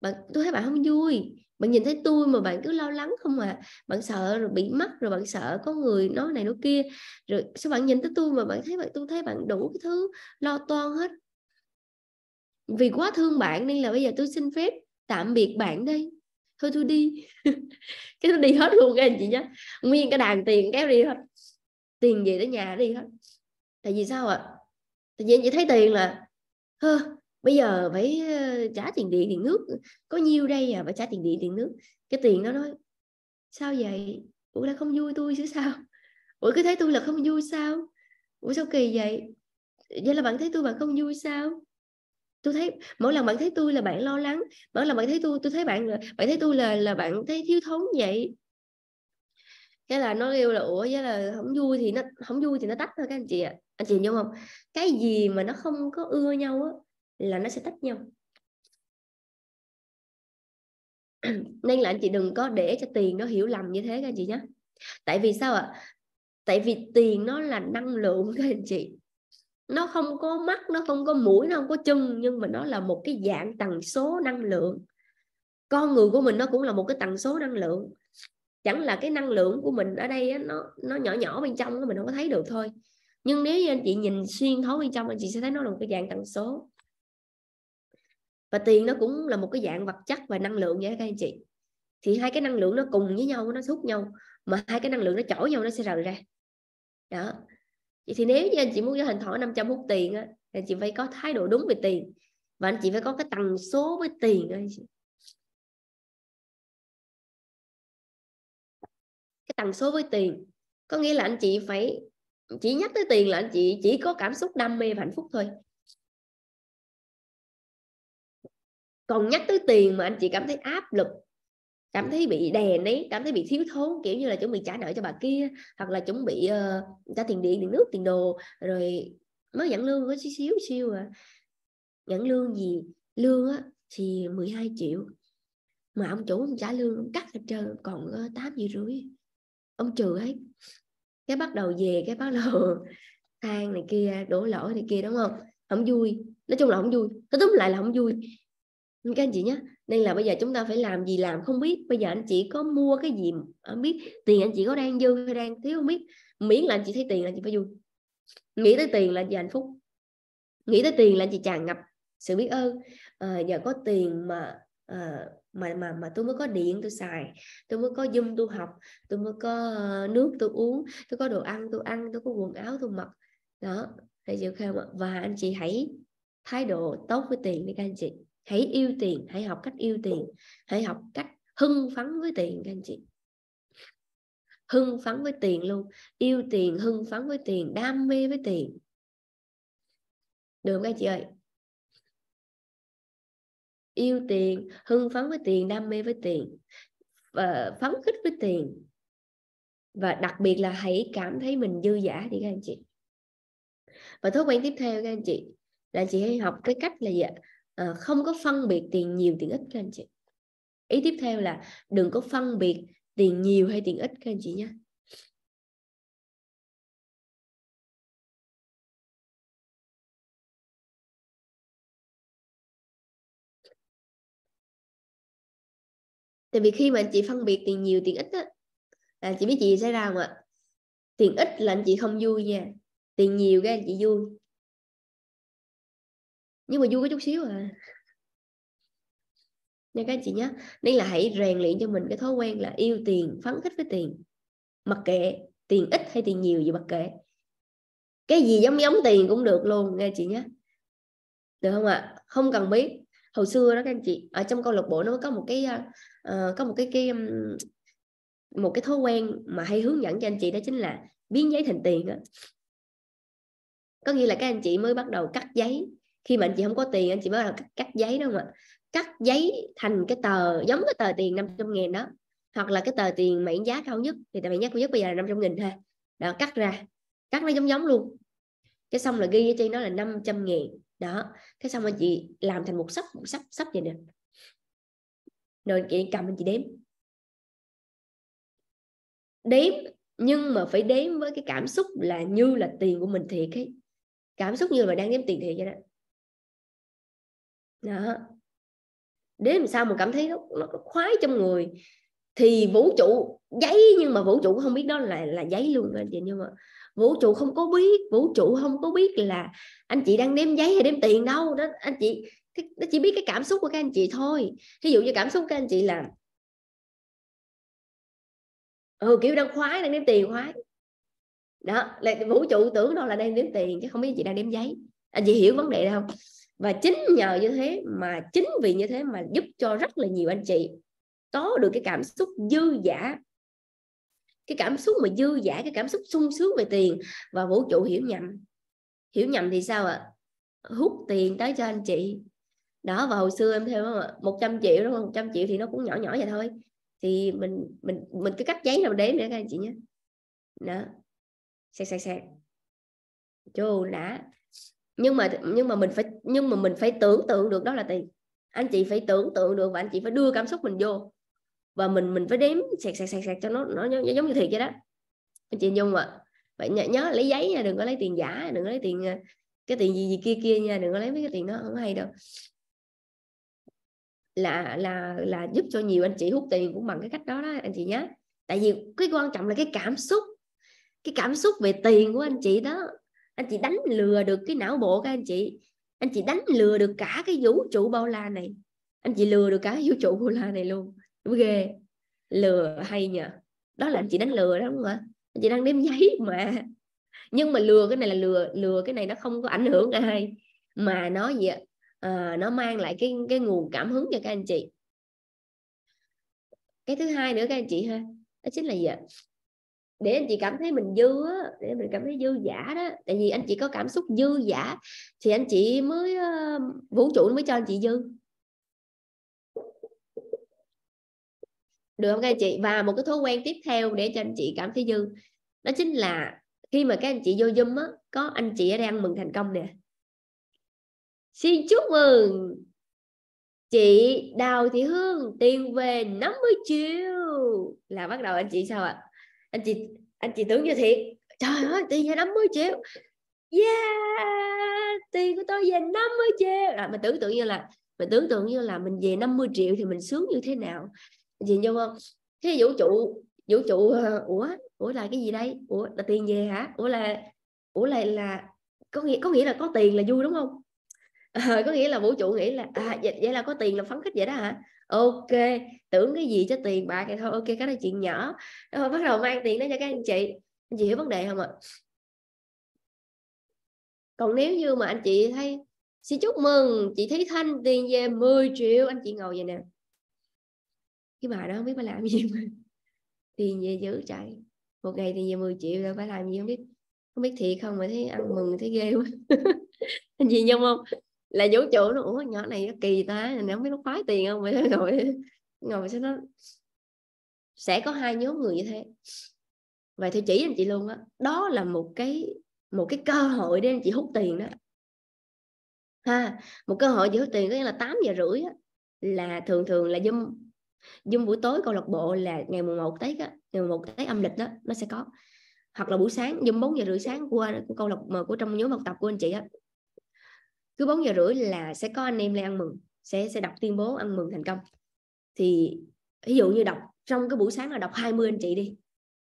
bạn tôi thấy bạn không vui bạn nhìn thấy tôi mà bạn cứ lo lắng không à bạn sợ rồi bị mất rồi bạn sợ có người nói này nói kia rồi sao bạn nhìn tới tôi mà bạn thấy bạn tôi thấy bạn đủ cái thứ lo toan hết vì quá thương bạn nên là bây giờ tôi xin phép tạm biệt bạn đây thôi tôi đi cái tôi đi hết luôn các anh chị nhé nguyên cái đàn tiền kéo đi hết tiền về tới nhà đi hết tại vì sao ạ à? tại vì anh chị thấy tiền là Hơ, bây giờ phải ờ, trả tiền điện tiền nước có nhiêu đây à phải trả tiền điện tiền nước cái tiền nó nói sao vậy ủa là không vui tôi chứ sao ủa cứ thấy tôi là không vui sao ủa sao kỳ vậy vậy là bạn thấy tôi bạn không vui sao tôi thấy mỗi lần bạn thấy tôi là bạn lo lắng mỗi lần bạn thấy tôi tôi thấy bạn ờ, bạn thấy tôi là là bạn thấy thiếu thốn vậy cái là nó yêu là ủa với là không vui thì nó không vui thì nó tách thôi các anh chị ạ à. anh chị hiểu không cái gì mà nó không có ưa nhau á là nó sẽ tách nhau nên là anh chị đừng có để cho tiền nó hiểu lầm như thế các anh chị nhé tại vì sao ạ à? tại vì tiền nó là năng lượng các anh chị nó không có mắt nó không có mũi nó không có chân nhưng mà nó là một cái dạng tần số năng lượng con người của mình nó cũng là một cái tần số năng lượng chẳng là cái năng lượng của mình ở đây nó nó nhỏ nhỏ bên trong mình không có thấy được thôi nhưng nếu như anh chị nhìn xuyên thấu bên trong anh chị sẽ thấy nó là một cái dạng tần số và tiền nó cũng là một cái dạng vật chất và năng lượng vậy các anh chị thì hai cái năng lượng nó cùng với nhau nó thúc nhau mà hai cái năng lượng nó chổi nhau nó sẽ rời ra đó vậy thì nếu như anh chị muốn cho hình thỏ 500 hút tiền á thì anh chị phải có thái độ đúng về tiền và anh chị phải có cái tần số với tiền anh chị cái tần số với tiền có nghĩa là anh chị phải chỉ nhắc tới tiền là anh chị chỉ có cảm xúc đam mê và hạnh phúc thôi còn nhắc tới tiền mà anh chị cảm thấy áp lực cảm thấy bị đè nấy cảm thấy bị thiếu thốn kiểu như là chuẩn bị trả nợ cho bà kia hoặc là chuẩn bị uh, trả tiền điện tiền nước tiền đồ rồi mới nhận lương có xíu xíu siêu à nhận lương gì lương á thì 12 triệu mà ông chủ ông trả lương ông cắt hết trơn còn tám gì rưỡi ông trừ ấy cái bắt đầu về cái bắt đầu than này kia đổ lỗi này kia đúng không không vui nói chung là không vui nói đúng lại là không vui các anh chị nhé nên là bây giờ chúng ta phải làm gì làm không biết bây giờ anh chị có mua cái gì không biết tiền anh chị có đang dư hay đang thiếu không biết miễn là anh chị thấy tiền là chị phải vui nghĩ tới tiền là chị hạnh phúc nghĩ tới tiền là chị tràn ngập sự biết ơn à, giờ có tiền mà à, mà mà mà tôi mới có điện tôi xài tôi mới có zoom tôi học tôi mới có ờ, nước tôi uống tôi có đồ ăn tôi ăn tôi có quần áo tôi mặc đó thấy chưa không và anh chị hãy thái độ tốt với tiền đi các anh chị hãy yêu tiền hãy học cách yêu tiền hãy học cách hưng phấn với tiền các anh chị hưng phấn với tiền luôn yêu tiền hưng phấn với tiền đam mê với tiền được không các anh chị ơi yêu tiền hưng phấn với tiền đam mê với tiền và phấn khích với tiền và đặc biệt là hãy cảm thấy mình dư giả thì các anh chị và thói quen tiếp theo các anh chị là chị hãy học cái cách là gì ạ uh, không có phân biệt tiền nhiều tiền ít các anh chị ý tiếp theo là đừng có phân biệt tiền nhiều hay tiền ít các anh chị nhé tại vì khi mà anh chị phân biệt tiền nhiều tiền ít á là chị biết chị sẽ ra mà? tiền ít là anh chị không vui nha tiền nhiều cái anh chị vui nhưng mà vui có chút xíu à nha các anh chị nhé nên là hãy rèn luyện cho mình cái thói quen là yêu tiền phấn khích với tiền mặc kệ tiền ít hay tiền nhiều gì mặc kệ cái gì giống giống tiền cũng được luôn nghe chị nhé được không ạ à? không cần biết hồi xưa đó các anh chị ở trong câu lạc bộ nó có một cái uh, có một cái cái um, một cái thói quen mà hay hướng dẫn cho anh chị đó chính là biến giấy thành tiền đó. có nghĩa là các anh chị mới bắt đầu cắt giấy khi mà anh chị không có tiền anh chị bắt đầu cắt, cắt giấy đó mà cắt giấy thành cái tờ giống cái tờ tiền 500 ngàn đó hoặc là cái tờ tiền mệnh giá cao nhất thì tờ mệnh giá cao nhất bây giờ là 500 nghìn thôi đó cắt ra cắt nó giống giống luôn cái xong là ghi ở trên nó là 500 ngàn đó cái xong anh chị làm thành một sắp một sắp sắp vậy nè rồi chị cầm anh chị đếm đếm nhưng mà phải đếm với cái cảm xúc là như là tiền của mình thiệt ấy cảm xúc như là đang đếm tiền thiệt vậy đó đó đến làm sao mà cảm thấy nó, nó khoái trong người thì vũ trụ giấy nhưng mà vũ trụ không biết đó là là giấy luôn anh chị nhưng mà vũ trụ không có biết vũ trụ không có biết là anh chị đang đếm giấy hay đếm tiền đâu đó anh chị nó chỉ biết cái cảm xúc của các anh chị thôi ví dụ như cảm xúc các anh chị là ừ kiểu đang khoái đang đếm tiền khoái đó là vũ trụ tưởng đâu là đang đếm tiền chứ không biết chị đang đếm giấy anh chị hiểu vấn đề không và chính nhờ như thế mà chính vì như thế mà giúp cho rất là nhiều anh chị có được cái cảm xúc dư giả cái cảm xúc mà dư giả cái cảm xúc sung sướng về tiền và vũ trụ hiểu nhầm hiểu nhầm thì sao ạ hút tiền tới cho anh chị đó và hồi xưa em theo một trăm triệu đúng không một trăm triệu thì nó cũng nhỏ nhỏ vậy thôi thì mình mình mình cứ cắt giấy nào đếm nữa các anh chị nhé đó xẹt xẹt xẹt chô nã nhưng mà nhưng mà mình phải nhưng mà mình phải tưởng tượng được đó là tiền anh chị phải tưởng tượng được và anh chị phải đưa cảm xúc mình vô và mình mình phải đếm sạc sạc sạc sạc cho nó nó giống, như thiệt vậy đó anh chị nhung ạ vậy nhớ, nhớ lấy giấy nha đừng có lấy tiền giả đừng có lấy tiền ờ, cái tiền gì gì kia kia nha đừng có lấy mấy cái tiền nó không hay đâu là là là giúp cho nhiều anh chị hút tiền cũng bằng cái cách đó đó anh chị nhé tại vì cái quan trọng là cái cảm xúc cái cảm xúc về tiền của anh chị đó anh chị đánh lừa được cái não bộ các anh chị anh chị đánh lừa được cả cái vũ trụ bao la này anh chị lừa được cả vũ trụ bao la này luôn đúng ghê lừa hay nhờ đó là anh chị đánh lừa đó đúng không ạ anh chị đang đếm giấy mà nhưng mà lừa cái này là lừa lừa cái này nó không có ảnh hưởng ai mà nó gì ạ à, nó mang lại cái cái nguồn cảm hứng cho các anh chị cái thứ hai nữa các anh chị ha đó chính là gì ạ để anh chị cảm thấy mình dư á để mình cảm thấy dư giả đó tại vì anh chị có cảm xúc dư giả thì anh chị mới ờ, vũ trụ mới cho anh chị dư được không các anh chị và một cái thói quen tiếp theo để cho anh chị cảm thấy dư đó chính là khi mà các anh chị vô zoom á có anh chị đang mừng thành công nè xin chúc mừng chị đào thị hương tiền về 50 triệu là bắt đầu anh chị sao ạ à? anh chị anh chị tưởng như thiệt trời ơi tiền là 50 triệu yeah tiền của tôi về 50 triệu à, mình tưởng tượng như là mình tưởng tượng như là mình về 50 triệu thì mình sướng như thế nào chị vô không thế vũ trụ vũ trụ ờ, ủa ủa là cái gì đây ủa là tiền về hả ủa là ủa là là có nghĩa có nghĩa là có tiền là vui đúng không à, có nghĩa là vũ trụ nghĩ là à, vậy, vậy là có tiền là phấn khích vậy đó hả ok tưởng cái gì cho tiền bạc thì thôi ok cái đó chuyện nhỏ rồi bắt đầu mang tiền đó cho các anh chị anh chị hiểu vấn đề không ạ còn nếu như mà anh chị thấy xin chúc mừng chị Thí Thanh tiền về 10 triệu anh chị ngồi vậy nè cái bà đó không biết phải làm gì mà tiền về dữ chạy một ngày tiền về 10 triệu đâu phải làm gì không biết không biết thiệt không mà thấy ăn mừng thấy ghê quá anh chị nhung không là vũ trụ nó ủa nhỏ này nó kỳ ta nó không biết nó khoái tiền không mà ngồi ngồi sẽ nó sẽ có hai nhóm người như thế vậy thì chỉ anh chị luôn á đó. đó là một cái một cái cơ hội để anh chị hút tiền đó ha một cơ hội để hút tiền có nghĩa là 8 giờ rưỡi á, là thường thường là zoom zoom buổi tối câu lạc bộ là ngày mùng một tết á, ngày mùng 1 tết âm lịch đó nó sẽ có hoặc là buổi sáng zoom 4 giờ rưỡi sáng qua của câu lạc bộ của trong nhóm học tập của anh chị á cứ 4 giờ rưỡi là sẽ có anh em lên ăn mừng sẽ sẽ đọc tuyên bố ăn mừng thành công thì ví dụ như đọc trong cái buổi sáng là đọc 20 anh chị đi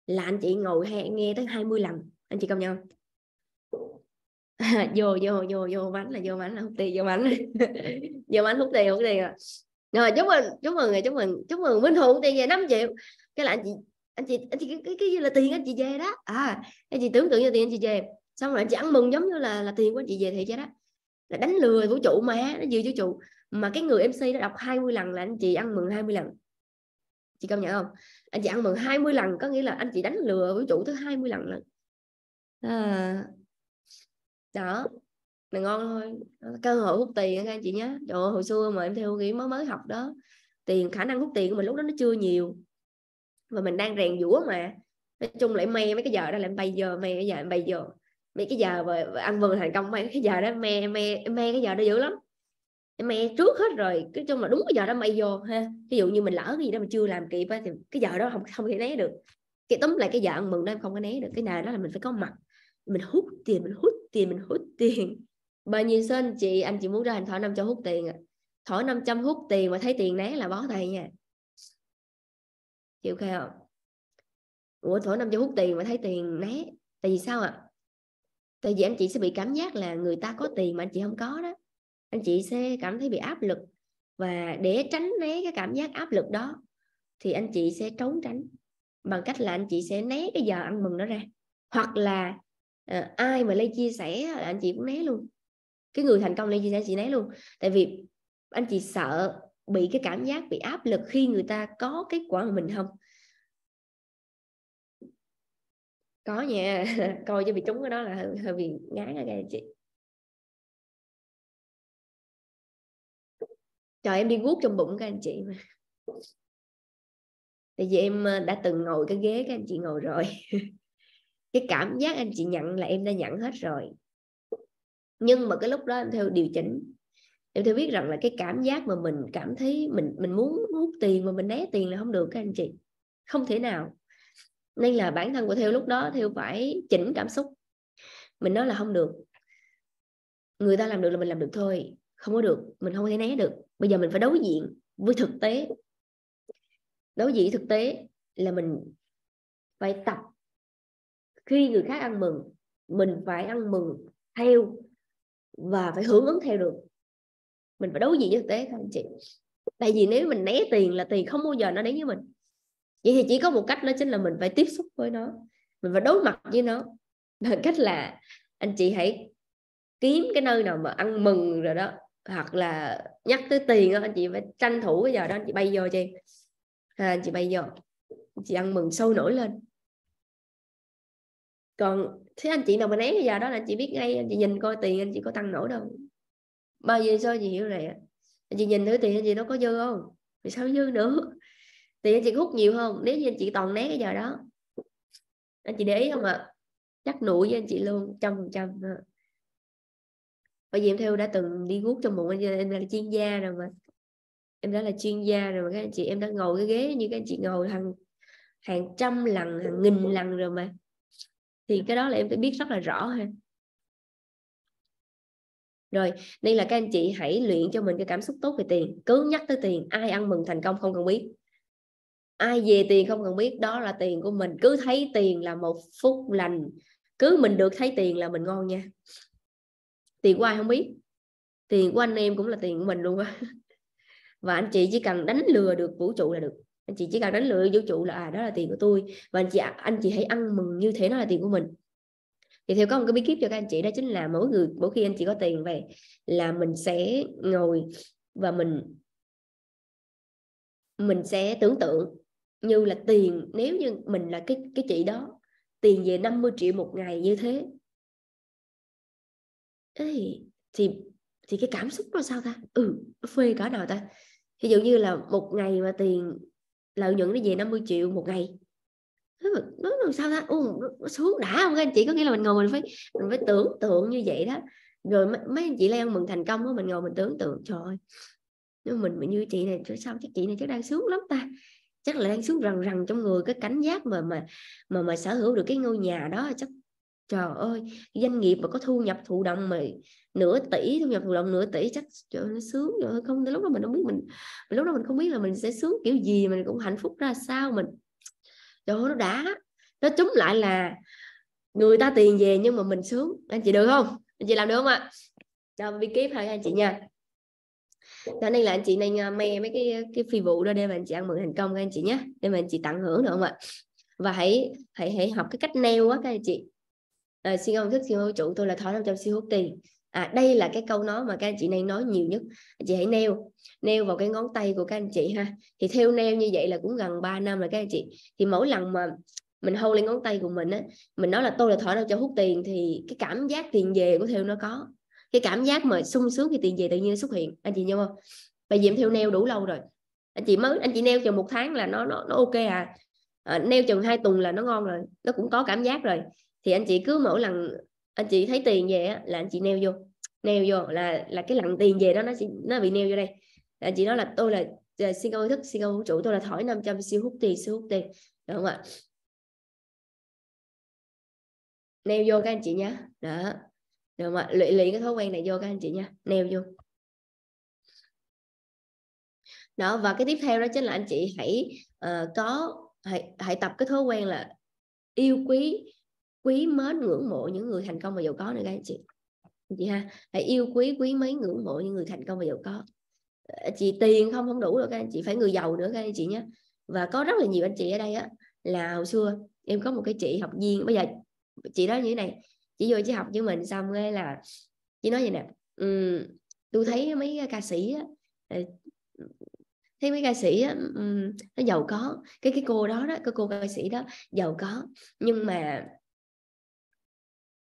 là anh chị ngồi hay nghe tới 20 lần anh chị công nhận vô vô vô vô bánh là vô bánh là hút tiền vô bánh vô bánh hút tiền hút tiền à rồi chúc mừng chúc mừng chúc mừng chúc mừng minh thuận tiền về 5 triệu cái là anh chị anh chị anh chị cái, cái, cái gì là tiền anh chị về đó à anh chị tưởng tượng như tiền anh chị về xong rồi anh chị ăn mừng giống như là là tiền của anh chị về thì vậy đó là đánh lừa vũ trụ mà nó dư vũ trụ mà cái người MC nó đọc 20 lần là anh chị ăn mừng 20 lần chị công nhận không anh chị ăn mừng 20 lần có nghĩa là anh chị đánh lừa vũ trụ thứ 20 lần lần à, đó là ngon thôi cơ hội hút tiền các anh chị nhé trời ơi, hồi xưa mà em theo nghĩ mới mới học đó tiền khả năng hút tiền của mình lúc đó nó chưa nhiều và mình đang rèn dũa mà nói chung lại may mấy cái giờ đó là em bay giờ may cái giờ em bay giờ mấy cái giờ mà ăn mừng thành công mấy cái giờ đó mê em mê mê cái giờ đó dữ lắm em mê trước hết rồi cái chung là đúng cái giờ đó mày vô ha ví dụ như mình lỡ cái gì đó mà chưa làm kịp á thì cái giờ đó không không thể né được cái tấm lại cái giờ ăn mừng đó em không có né được cái nào đó là mình phải có mặt mình hút tiền mình hút tiền mình hút tiền bao nhiêu số chị anh chị muốn ra thành thỏ 500 hút tiền à thỏ 500 hút tiền mà thấy tiền né là bó tay nha chịu okay không ủa thỏ 500 hút tiền mà thấy tiền né tại vì sao ạ à? tại vì anh chị sẽ bị cảm giác là người ta có tiền mà anh chị không có đó anh chị sẽ cảm thấy bị áp lực và để tránh né cái cảm giác áp lực đó thì anh chị sẽ trốn tránh bằng cách là anh chị sẽ né cái giờ ăn mừng đó ra hoặc là à, ai mà lên chia sẻ là anh chị cũng né luôn cái người thành công lên chia sẻ chị né luôn tại vì anh chị sợ bị cái cảm giác bị áp lực khi người ta có kết quả mà mình không có nha coi cho bị trúng cái đó là hơi, hơi bị ngán ra kìa chị trời em đi guốc trong bụng các anh chị mà tại vì em ờ, đã từng ngồi cái ghế các anh chị ngồi rồi cái cảm giác anh chị nhận là em đã nhận hết rồi nhưng mà cái lúc đó em theo điều chỉnh em theo biết rằng là cái cảm giác mà mình cảm thấy mình mình muốn hút tiền mà mình né tiền là không được các anh chị không thể nào nên là bản thân của theo lúc đó theo phải chỉnh cảm xúc mình nói là không được người ta làm được là mình làm được thôi không có được mình không thể né được bây giờ mình phải đối diện với thực tế đối diện thực tế là mình phải tập khi người khác ăn mừng mình phải ăn mừng theo và phải hưởng ứng theo được mình phải đối diện với thực tế thôi anh chị tại vì nếu mình né tiền là tiền không bao giờ nó đến với mình vậy thì chỉ có một cách đó chính là mình phải tiếp xúc với nó mình phải đối mặt với nó bằng cách là anh chị hãy kiếm cái nơi nào mà ăn mừng rồi đó hoặc là nhắc tới tiền đó, anh chị phải tranh thủ cái giờ đó anh chị bay vô cho em à, anh chị bay vô anh chị ăn mừng sâu nổi lên còn thế anh chị nào mà né cái giờ đó là anh chị biết ngay anh chị nhìn coi tiền anh chị có tăng nổi đâu bao giờ sao chị hiểu này anh chị nhìn thử tiền anh chị nó có dư không vì sao dư nữa thì anh chị hút nhiều không nếu như anh chị toàn né cái giờ đó anh chị để ý không ạ chắc nụ với anh chị luôn trăm phần trăm bởi vì em theo đã từng đi hút trong bụng anh em là chuyên gia rồi mà em đã là chuyên gia rồi mà các anh chị em đã ngồi cái ghế như các anh chị ngồi hàng hàng trăm lần hàng nghìn lần rồi mà thì cái đó là em phải biết rất là rõ ha rồi đây là các anh chị hãy luyện cho mình cái cảm xúc tốt về tiền cứ nhắc tới tiền ai ăn mừng thành công không cần biết ai về tiền không cần biết đó là tiền của mình cứ thấy tiền là một phút lành cứ mình được thấy tiền là mình ngon nha tiền của ai không biết tiền của anh em cũng là tiền của mình luôn á và anh chị chỉ cần đánh lừa được vũ trụ là được anh chị chỉ cần đánh lừa vũ trụ là à đó là tiền của tôi và anh chị anh chị hãy ăn mừng như thế nó là tiền của mình thì theo có một cái bí kíp cho các anh chị đó chính là mỗi người mỗi khi anh chị có tiền về là mình sẽ ngồi và mình mình sẽ tưởng tượng như là tiền nếu như mình là cái cái chị đó tiền về 50 triệu một ngày như thế Ê, thì thì cái cảm xúc nó sao ta ừ nó phê cỡ nào ta ví dụ như là một ngày mà tiền lợi nhuận nó về 50 triệu một ngày nó làm sao ta ừ, nó, nó xuống đã không các anh chị có nghĩa là mình ngồi mình phải mình phải tưởng tượng như vậy đó rồi mấy, mấy anh chị leo mừng thành công đó, mình ngồi mình tưởng tượng trời ơi nhưng mình, mình như chị này chứ sao chắc chị này chắc đang sướng lắm ta chắc là đang xuống rần rần trong người cái cảnh giác mà mà mà mà sở hữu được cái ngôi nhà đó chắc trời ơi doanh nghiệp mà có thu nhập thụ động mà nửa tỷ thu nhập thụ động nửa tỷ chắc trời nó sướng rồi không lúc đó mình không biết mình, lúc đó mình không biết là mình sẽ sướng kiểu gì mình cũng hạnh phúc ra sao mình trời ơi nó đã nó trúng lại là người ta tiền về nhưng mà mình sướng anh chị được không anh chị làm được không ạ à? cho vi kiếp hai anh chị nha cho nên là anh chị nên à, me mấy cái cái phi vụ đó để mà anh chị ăn mừng thành công các anh chị nhé để mà anh chị tận hưởng được không ạ và hãy hãy hãy học cái cách neo á các anh chị à, xin ông thức xin ông chủ tôi là thỏ 500 siêu hút tiền à đây là cái câu nói mà các anh chị này nói nhiều nhất anh chị hãy neo neo vào cái ngón tay của các anh chị ha thì theo neo như vậy là cũng gần 3 năm rồi các anh chị thì mỗi lần mà mình hâu lên ngón tay của mình á mình nói là tôi là thỏ đâu cho hút tiền thì cái cảm giác tiền về của theo nó có cái cảm giác mà sung sướng khi tiền về tự nhiên xuất hiện anh chị nhớ không tại vì em theo neo đủ lâu rồi anh chị mới anh chị neo chừng một tháng là nó nó nó ok à, à neo chừng hai tuần là nó ngon rồi nó cũng có cảm giác rồi thì anh chị cứ mỗi lần anh chị thấy tiền về là anh chị neo vô neo vô là là cái lần tiền về đó nó nó bị neo vô đây là anh chị nói là tôi là xin ơi thức xin ơi vũ trụ tôi là thổi 500 siêu hút tiền siêu hút tiền đúng không ạ neo vô các anh chị nhé đó được mà lụy lụy cái thói quen này vô các anh chị nha nêu vô đó và cái tiếp theo đó chính là anh chị hãy uh, có hãy hãy tập cái thói quen là yêu quý quý mến ngưỡng mộ những người thành công và giàu có nữa các anh chị anh chị ha hãy yêu quý quý mấy ngưỡng mộ những người thành công và giàu có ờ, chị tiền không không đủ đâu các anh chị phải người giàu nữa các anh chị nhé và có rất là nhiều anh chị ở đây á là hồi xưa em có một cái chị học viên bây giờ chị đó như thế này chỉ vô chỉ học với mình xong cái là chị nói vậy nè um, tôi thấy mấy ca sĩ á, ờ, thấy mấy ca sĩ á, um, nó giàu có cái cái cô đó đó cái cô ca sĩ đó giàu có nhưng mà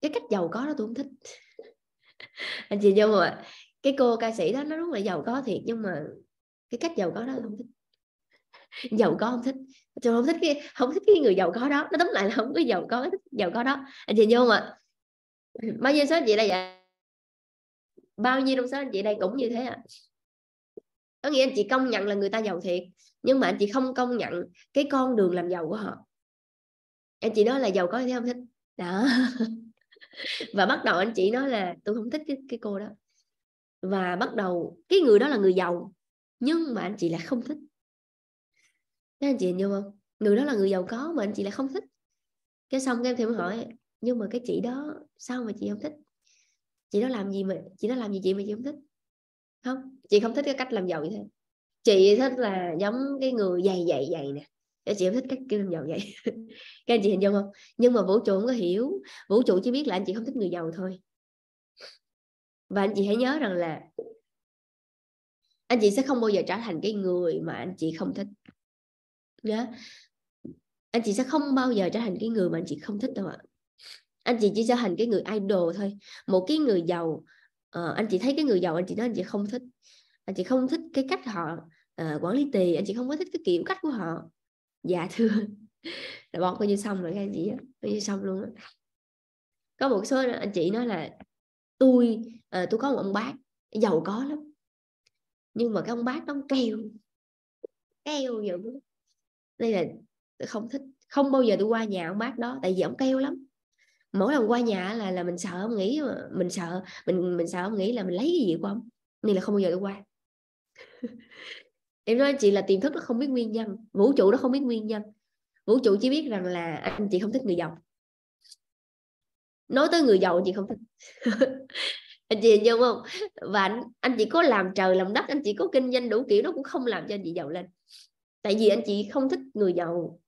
cái cách giàu có đó tôi không thích anh chị vô mà cái cô ca sĩ đó nó đúng là giàu có thiệt nhưng mà cái cách giàu có đó tôi không thích giàu có không thích tôi không thích cái không thích cái người giàu có đó nó tóm lại là không có giàu có thích giàu có đó anh chị vô mà bao nhiêu số anh chị đây vậy bao nhiêu trong số anh chị đây cũng như thế ạ à? có nghĩa anh chị công nhận là người ta giàu thiệt nhưng mà anh chị không công nhận cái con đường làm giàu của họ anh chị nói là giàu có thì không thích đó và bắt đầu anh chị nói là tôi không thích cái, cái cô đó và bắt đầu cái người đó là người giàu nhưng mà anh chị lại không thích thế anh chị hiểu không người đó là người giàu có mà anh chị lại không thích cái xong các em mới hỏi nhưng mà cái chị đó sao mà chị không thích chị đó làm gì mà chị đó làm gì chị mà chị không thích không chị không thích cái cách làm giàu như thế chị thích là giống cái người dày dày dày nè chị không thích cách kiểu làm giàu vậy các anh chị hình dung không nhưng mà vũ trụ không có hiểu vũ trụ chỉ biết là anh chị không thích người giàu thôi và anh chị hãy nhớ rằng là anh chị sẽ không bao giờ trở thành cái người mà anh chị không thích nhớ anh chị sẽ không bao giờ trở thành cái người mà anh chị không thích đâu ạ à anh chị chỉ trở thành cái người idol thôi một cái người giàu uh, anh chị thấy cái người giàu anh chị nói anh chị không thích anh chị không thích cái cách họ uh, quản lý tiền anh chị không có thích cái kiểu cách của họ dạ thưa là bọn coi như xong rồi anh chị coi như xong luôn đó. có một số anh chị nói là tôi uh, tôi có một ông bác giàu có lắm nhưng mà cái ông bác đó keo keo dữ đây là tôi không thích không bao giờ tôi qua nhà ông bác đó tại vì ông keo lắm mỗi lần qua nhà là là mình sợ ông nghĩ mình sợ mình mình sợ ông nghĩ là mình lấy cái gì của ông nên là không bao giờ tôi qua em nói chị là tiềm thức nó không biết nguyên nhân vũ trụ nó không biết nguyên nhân vũ trụ chỉ biết rằng là anh chị không thích người giàu nói tới người giàu chị không thích anh chị hình dung không và anh, anh chị có làm trời làm đất anh chị có kinh doanh đủ kiểu nó cũng không làm cho anh chị giàu lên tại vì anh chị không thích người giàu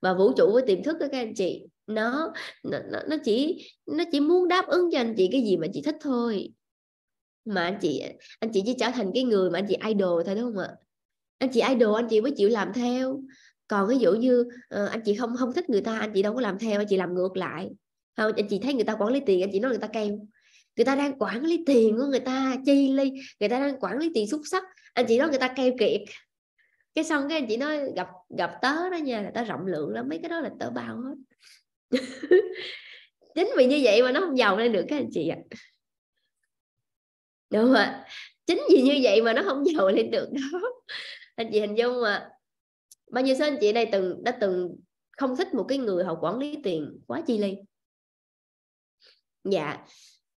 và vũ trụ với tiềm thức đó các anh chị nó nó, nó chỉ nó chỉ muốn đáp ứng cho anh chị cái gì mà chị thích thôi mà anh chị anh chị chỉ trở thành cái người mà anh chị idol thôi đúng không ạ anh chị idol anh chị mới chịu làm theo còn ví dụ như anh chị không không thích người ta anh chị đâu có làm theo anh chị làm ngược lại không anh chị thấy người ta quản lý tiền anh chị nói người ta kêu người ta đang quản lý tiền của người ta chi ly người ta đang quản lý tiền xuất sắc anh chị nói người ta keo kiệt cái xong cái anh chị nói gặp gặp tớ đó nha là tớ rộng lượng lắm mấy cái đó là tớ bao hết chính vì như vậy mà nó không giàu lên được các anh chị ạ đúng không chính vì như vậy mà nó không giàu lên được đó anh chị hình dung mà bao nhiêu số anh chị đây từng đã từng không thích một cái người họ quản lý tiền quá chi ly dạ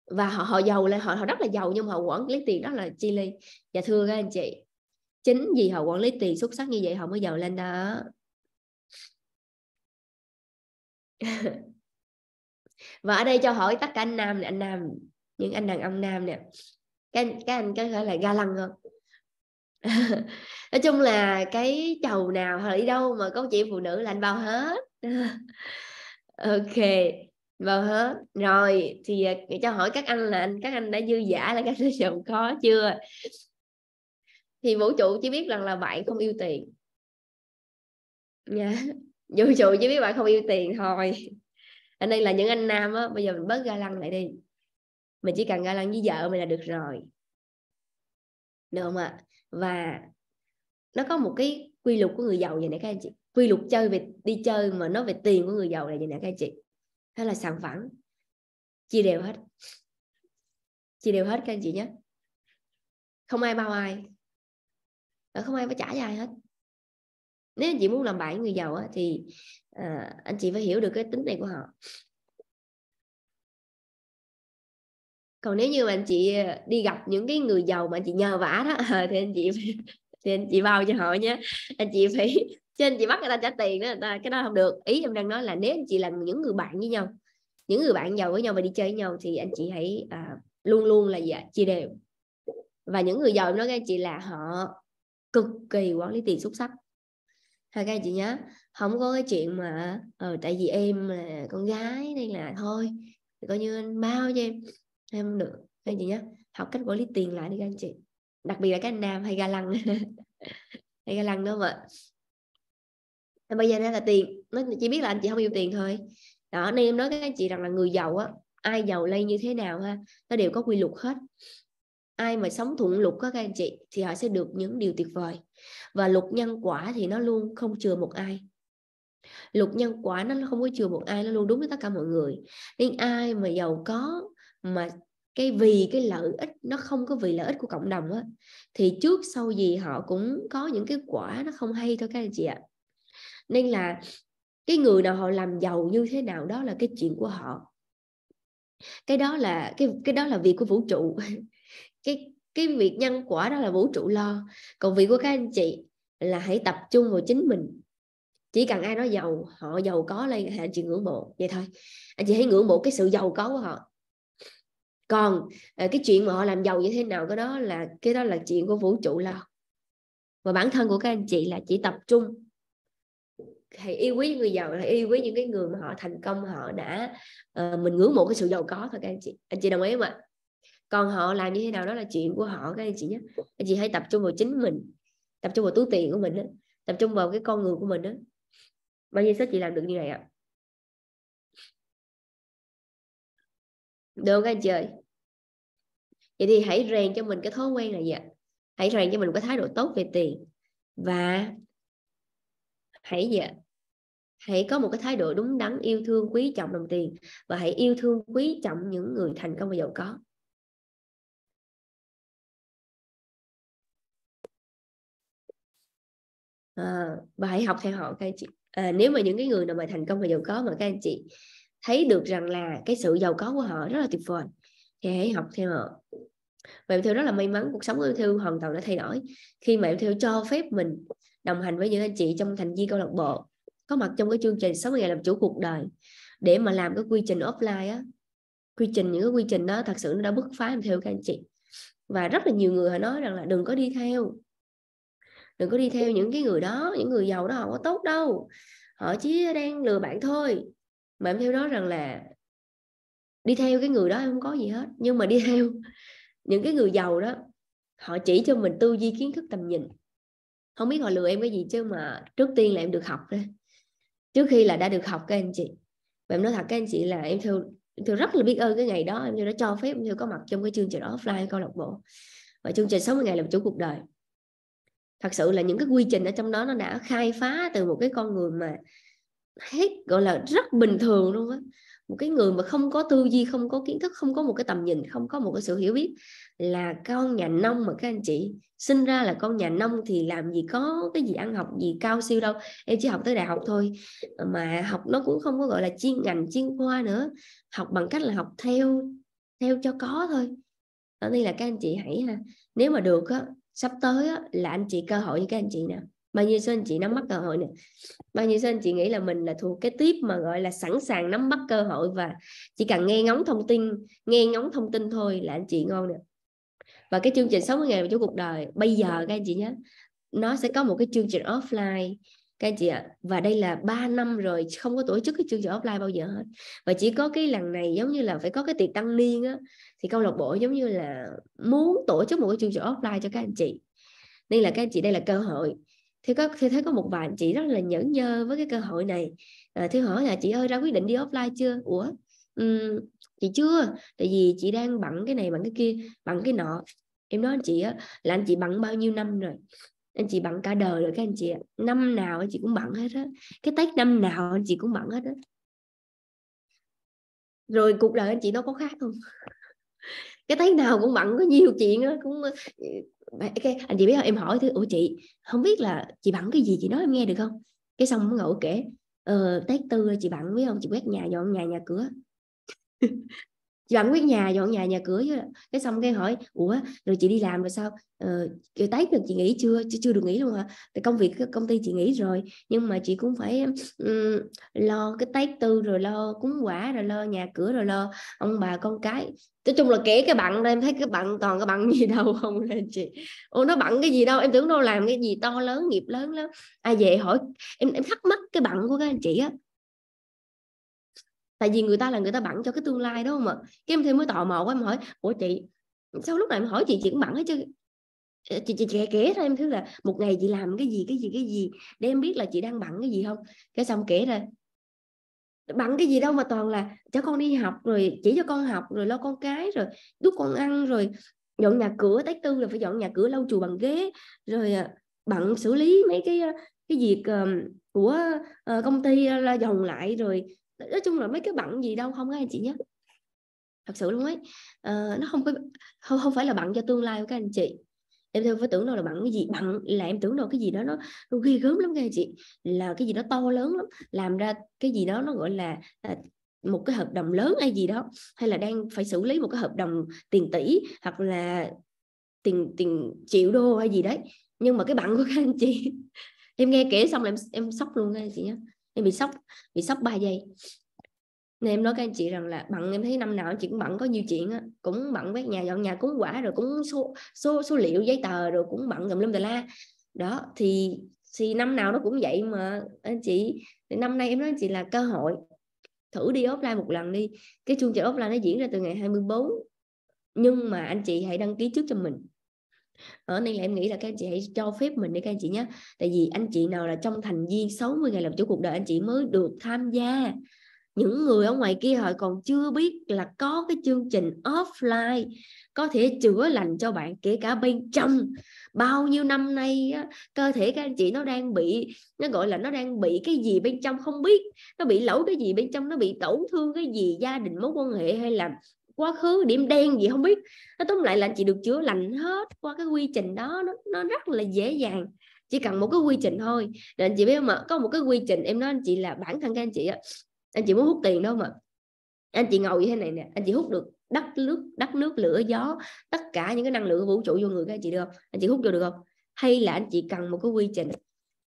và họ họ giàu lên họ họ rất là giàu nhưng mà họ quản lý tiền rất là chi ly dạ thưa các anh chị chính vì họ quản lý tiền xuất sắc như vậy họ mới giàu lên đó và ở đây cho hỏi tất cả anh nam này, anh nam những anh đàn ông nam nè các anh các anh có thể là ga lăng không nói chung là cái chầu nào hay đi đâu mà có chị phụ nữ là anh bao hết ok vào hết rồi thì à, cho hỏi các anh là anh các anh đã dư giả là các anh giàu khó chưa thì vũ trụ chỉ biết rằng là bạn không yêu tiền nha dạ. yeah vũ trụ chứ biết bạn không yêu tiền thôi Anh đây là những anh nam á bây giờ mình bớt ga lăng lại đi mình chỉ cần ga lăng với vợ mình là được rồi được không ạ và nó có một cái quy luật của người giàu vậy nè các anh chị quy luật chơi về đi chơi mà nói về tiền của người giàu là vậy nè các anh chị hay là sản phẩm chia đều hết chia đều hết các anh chị nhé không ai bao ai không ai phải trả cho ai hết nếu anh chị muốn làm bạn người giàu á, thì à, anh chị phải hiểu được cái tính này của họ còn nếu như mà anh chị ờ, đi gặp những cái người giàu mà anh chị nhờ vả đó ờ, thì anh chị phải, thì anh chị vào cho họ nhé anh chị phải cho anh chị bắt người ta trả tiền đó người ta cái đó không được ý em đang nói là nếu anh chị là những người bạn với nhau những người bạn giàu với nhau và đi chơi với nhau thì anh chị hãy à, luôn luôn là dạ, chia đều và những người giàu em nói với anh chị là họ cực kỳ quản lý tiền xuất sắc thật ra chị nhớ không có cái chuyện mà ờ, tại vì em là con gái nên là thôi coi như anh bao cho em em được các anh chị nhé học cách quản lý tiền lại đi các anh chị đặc biệt là các anh nam hay ga lăng hay ga lăng đó mà em bây giờ đang là tiền nó chỉ biết là anh chị không yêu tiền thôi đó nên em nói các anh chị rằng là người giàu á ai giàu lây như thế nào ha nó đều có quy luật hết ai mà sống thuận lục các anh chị thì họ sẽ được những điều tuyệt vời và lục nhân quả thì nó luôn không chừa một ai lục nhân quả nó không có chừa một ai nó luôn đúng với tất cả mọi người nên ai mà giàu có mà cái vì cái lợi ích nó không có vì lợi ích của cộng đồng á thì trước sau gì họ cũng có những cái quả nó không hay thôi các anh chị ạ nên là cái người nào họ làm giàu như thế nào đó là cái chuyện của họ cái đó là cái cái đó là việc của vũ trụ cái cái việc nhân quả đó là vũ trụ lo còn việc của các anh chị là hãy tập trung vào chính mình chỉ cần ai đó giàu họ giàu có lên thì anh chị ngưỡng mộ vậy thôi anh chị hãy ngưỡng mộ cái sự giàu có của họ còn ờ, cái chuyện mà họ làm giàu như thế nào cái đó là cái đó là chuyện của vũ trụ lo và bản thân của các anh chị là chỉ tập trung hãy yêu quý người giàu hãy yêu quý những cái người mà họ thành công họ đã uh, mình ngưỡng mộ cái sự giàu có thôi các anh chị anh chị đồng ý không ạ còn họ làm như thế nào đó là chuyện của họ các anh chị nhé anh chị hãy tập trung vào chính mình tập trung vào túi tiền của mình đó. tập trung vào cái con người của mình đó bao nhiêu sức chị làm được như này ạ à? được không các anh chị ơi vậy thì hãy rèn cho mình cái thói quen là gì ạ hãy rèn cho mình cái thái độ tốt về tiền và hãy gì ạ hãy có một cái thái độ đúng đắn yêu thương quý trọng đồng tiền và hãy yêu thương quý trọng những người thành công và giàu có uh, và hãy học theo họ các anh chị à, nếu mà những cái người nào mà thành công và giàu có mà các anh chị thấy được rằng là cái sự giàu có của họ rất là tuyệt vời thì hãy học theo họ và em theo rất là may mắn cuộc sống của em theo hoàn toàn đã thay đổi khi mà em theo cho phép mình đồng hành với những anh chị trong thành viên câu lạc bộ có mặt trong cái chương trình 60 ngày làm chủ cuộc đời để mà làm cái quy trình offline á quy trình những cái quy trình đó thật sự nó đã bứt phá em theo các anh chị và rất là nhiều người họ nói rằng là đừng có đi theo đừng có đi theo những cái người đó những người giàu đó họ có tốt đâu họ chỉ đang lừa bạn thôi mà em theo đó rằng là đi theo cái người đó em không có gì hết nhưng mà đi theo những cái người giàu đó họ chỉ cho mình tư duy kiến thức tầm nhìn không biết họ lừa em cái gì chứ mà trước tiên là em được học đấy trước khi là đã được học các anh chị và em nói thật các anh chị là em theo theo rất là biết ơn cái ngày đó em theo đã cho phép em theo có mặt trong cái chương trình offline câu lạc bộ và chương trình 60 ngày làm chủ cuộc đời thật sự là những cái quy trình ở trong đó nó đã khai phá từ một cái con người mà hết gọi là rất bình thường luôn á một cái người mà không có tư duy không có kiến thức không có một cái tầm nhìn không có một cái sự hiểu biết là con nhà nông mà các anh chị sinh ra là con nhà nông thì làm gì có cái gì ăn học gì cao siêu đâu em chỉ học tới đại học thôi mà học nó cũng không có gọi là chuyên ngành chuyên khoa nữa học bằng cách là học theo theo cho có thôi đây là các anh chị hãy ha nếu mà được á sắp tới á, là anh chị cơ hội cho các anh chị nè bao nhiêu số anh chị nắm bắt cơ hội nè bao nhiêu số anh chị nghĩ là mình là thuộc cái tiếp mà gọi là sẵn sàng nắm bắt cơ hội và chỉ cần nghe ngóng thông tin nghe ngóng thông tin thôi là anh chị ngon nè và cái chương trình 60 ngày cho cuộc đời bây giờ các anh chị nhé nó sẽ có một cái chương trình offline các anh chị ạ và đây là 3 năm rồi không có tổ chức cái chương trình offline bao giờ hết và chỉ có cái lần này giống như là phải có cái tiệc tăng niên á thì câu lạc bộ giống như là muốn tổ chức một cái chương trình offline cho các anh chị nên là các anh chị đây là cơ hội thì có thì thấy có một bạn chị rất là nhẫn nhơ với cái cơ hội này à, thì hỏi là chị ơi ra quyết định đi offline chưa ủa um, chị chưa tại vì chị đang bận cái này bận cái kia bận cái nọ em nói anh chị á là anh chị bận bao nhiêu năm rồi anh chị bận cả đời rồi các anh chị ạ năm nào anh chị cũng bận hết á cái tết năm nào anh chị cũng bận hết á rồi cuộc đời anh chị nó có khác không cái tết nào cũng bận có nhiều chuyện á cũng cái anh chị biết không em hỏi thứ ủa chị không biết là chị bận cái gì chị nói em nghe được không cái xong nó ngộ kể ờ, tết tư chị bận biết không chị quét nhà dọn nhà nhà cửa dọn nguyên nhà dọn nhà nhà cửa chứ cái xong cái hỏi ủa rồi chị đi làm rồi sao ờ, tết được chị nghỉ chưa chị chưa được nghỉ luôn hả tại công việc công ty chị nghỉ rồi nhưng mà chị cũng phải um, lo cái tết tư rồi lo cúng quả rồi lo nhà cửa rồi lo ông bà con cái nói chung là kể cái bạn em thấy cái bạn toàn cái bạn gì đâu không lên chị ô nó bận cái gì đâu em tưởng nó làm cái gì to lớn nghiệp lớn lắm ai à, về hỏi em em thắc mắc cái bạn của các anh chị á tại vì người ta là người ta bận cho cái tương lai đúng không ạ cái em thêm mới tò mò quá em hỏi ủa chị sao lúc này em hỏi chị chị cũng bận hết chứ ờ, chị chị kể kể ra em thứ là một ngày chị làm cái gì cái gì cái gì để em biết là chị đang bận cái gì không cái xong kể ra bận cái gì đâu mà toàn là cho con đi học rồi chỉ cho con học rồi lo con cái rồi đút con ăn rồi dọn nhà cửa tái tư là phải dọn nhà cửa lau chùi bằng ghế rồi ờ, bận xử lý mấy cái ờ, cái việc của công ty là dòng lại rồi nói chung là mấy cái bận gì đâu không các anh chị nhé thật sự luôn ấy à, nó không có không không phải là bận cho tương lai của các anh chị em theo phải tưởng đâu là bận cái gì bận là em tưởng đâu cái gì đó nó, nó ghê gớm lắm các anh chị là cái gì đó to lớn lắm làm ra cái gì đó nó gọi là à, một cái hợp đồng lớn hay gì đó hay là đang phải xử lý một cái hợp đồng tiền tỷ hoặc là tiền tiền triệu đô hay gì đấy nhưng mà cái bận của các anh chị em nghe kể xong là em em sốc luôn nghe chị nhé em bị sốc bị sốc 3 giây nên em nói các anh chị rằng là bận em thấy năm nào chị cũng bận có nhiều chuyện á cũng bận quét nhà dọn nhà cúng quả rồi cũng số số số liệu giấy tờ rồi cũng bận gầm lum tà la đó thì thì năm nào nó cũng vậy mà anh chị thì năm nay em nói anh chị là cơ hội thử đi offline một lần đi cái chương trình offline nó diễn ra từ ngày 24 nhưng mà anh chị hãy đăng ký trước cho mình ở nên là em nghĩ là các anh chị hãy cho phép mình để các anh chị nhé tại vì anh chị nào là trong thành viên 60 ngày làm chủ cuộc đời anh chị mới được tham gia những người ở ngoài kia họ còn chưa biết là có cái chương trình offline có thể chữa lành cho bạn kể cả bên trong bao nhiêu năm nay cơ thể các anh chị nó đang bị nó gọi là nó đang bị cái gì bên trong không biết nó bị lỗi cái gì bên trong nó bị tổn thương cái gì gia đình mối quan hệ hay là quá khứ điểm đen gì không biết nó tóm lại là chị được chữa lành hết qua cái quy trình đó nó, nó rất là dễ dàng chỉ cần một cái quy trình thôi để anh chị biết không ạ có một cái quy trình em nói anh chị là bản thân các anh chị á anh chị muốn hút tiền đâu mà anh chị ngồi như thế này nè anh chị hút được đất nước đất nước lửa gió tất cả những cái năng lượng vũ trụ vô người các anh chị được không anh chị hút vô được không hay là anh chị cần một cái quy trình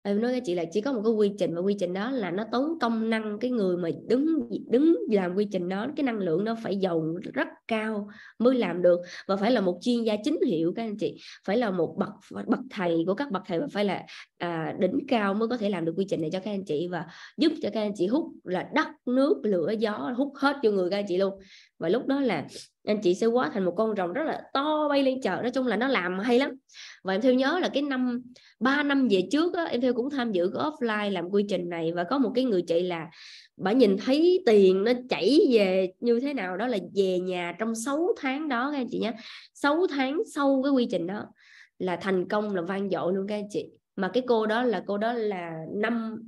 em nói với chị là chỉ có một cái quy trình và quy trình đó là nó tốn công năng cái người mà đứng đứng làm quy trình đó cái năng lượng nó phải giàu rất cao mới làm được và phải là một chuyên gia chính hiệu các anh chị phải là một bậc bậc thầy của các bậc thầy và phải là à, đỉnh cao mới có thể làm được quy trình này cho các anh chị và giúp cho các anh chị hút là đất nước lửa gió hút hết cho người các anh chị luôn và lúc đó là nên chị sẽ quá thành một con rồng rất là to bay lên trời nói chung là nó làm hay lắm và em theo nhớ là cái năm 3 năm về trước á, em theo cũng tham dự cái offline làm quy trình này và có một cái người chị là bà nhìn thấy tiền nó chảy về như thế nào đó là về nhà trong 6 tháng đó các anh chị nhé 6 tháng sau cái quy trình đó là thành công là vang dội luôn các anh chị mà cái cô đó là cô đó là năm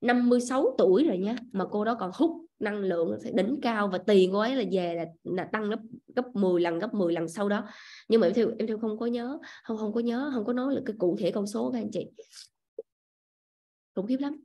56 tuổi rồi nhé mà cô đó còn hút năng lượng sẽ đỉnh cao và tiền của ấy là về là, là tăng gấp gấp 10 lần gấp 10 lần sau đó nhưng mà em theo em theo không có nhớ không không có nhớ không có nói là cái cụ thể con số các anh chị khủng khiếp lắm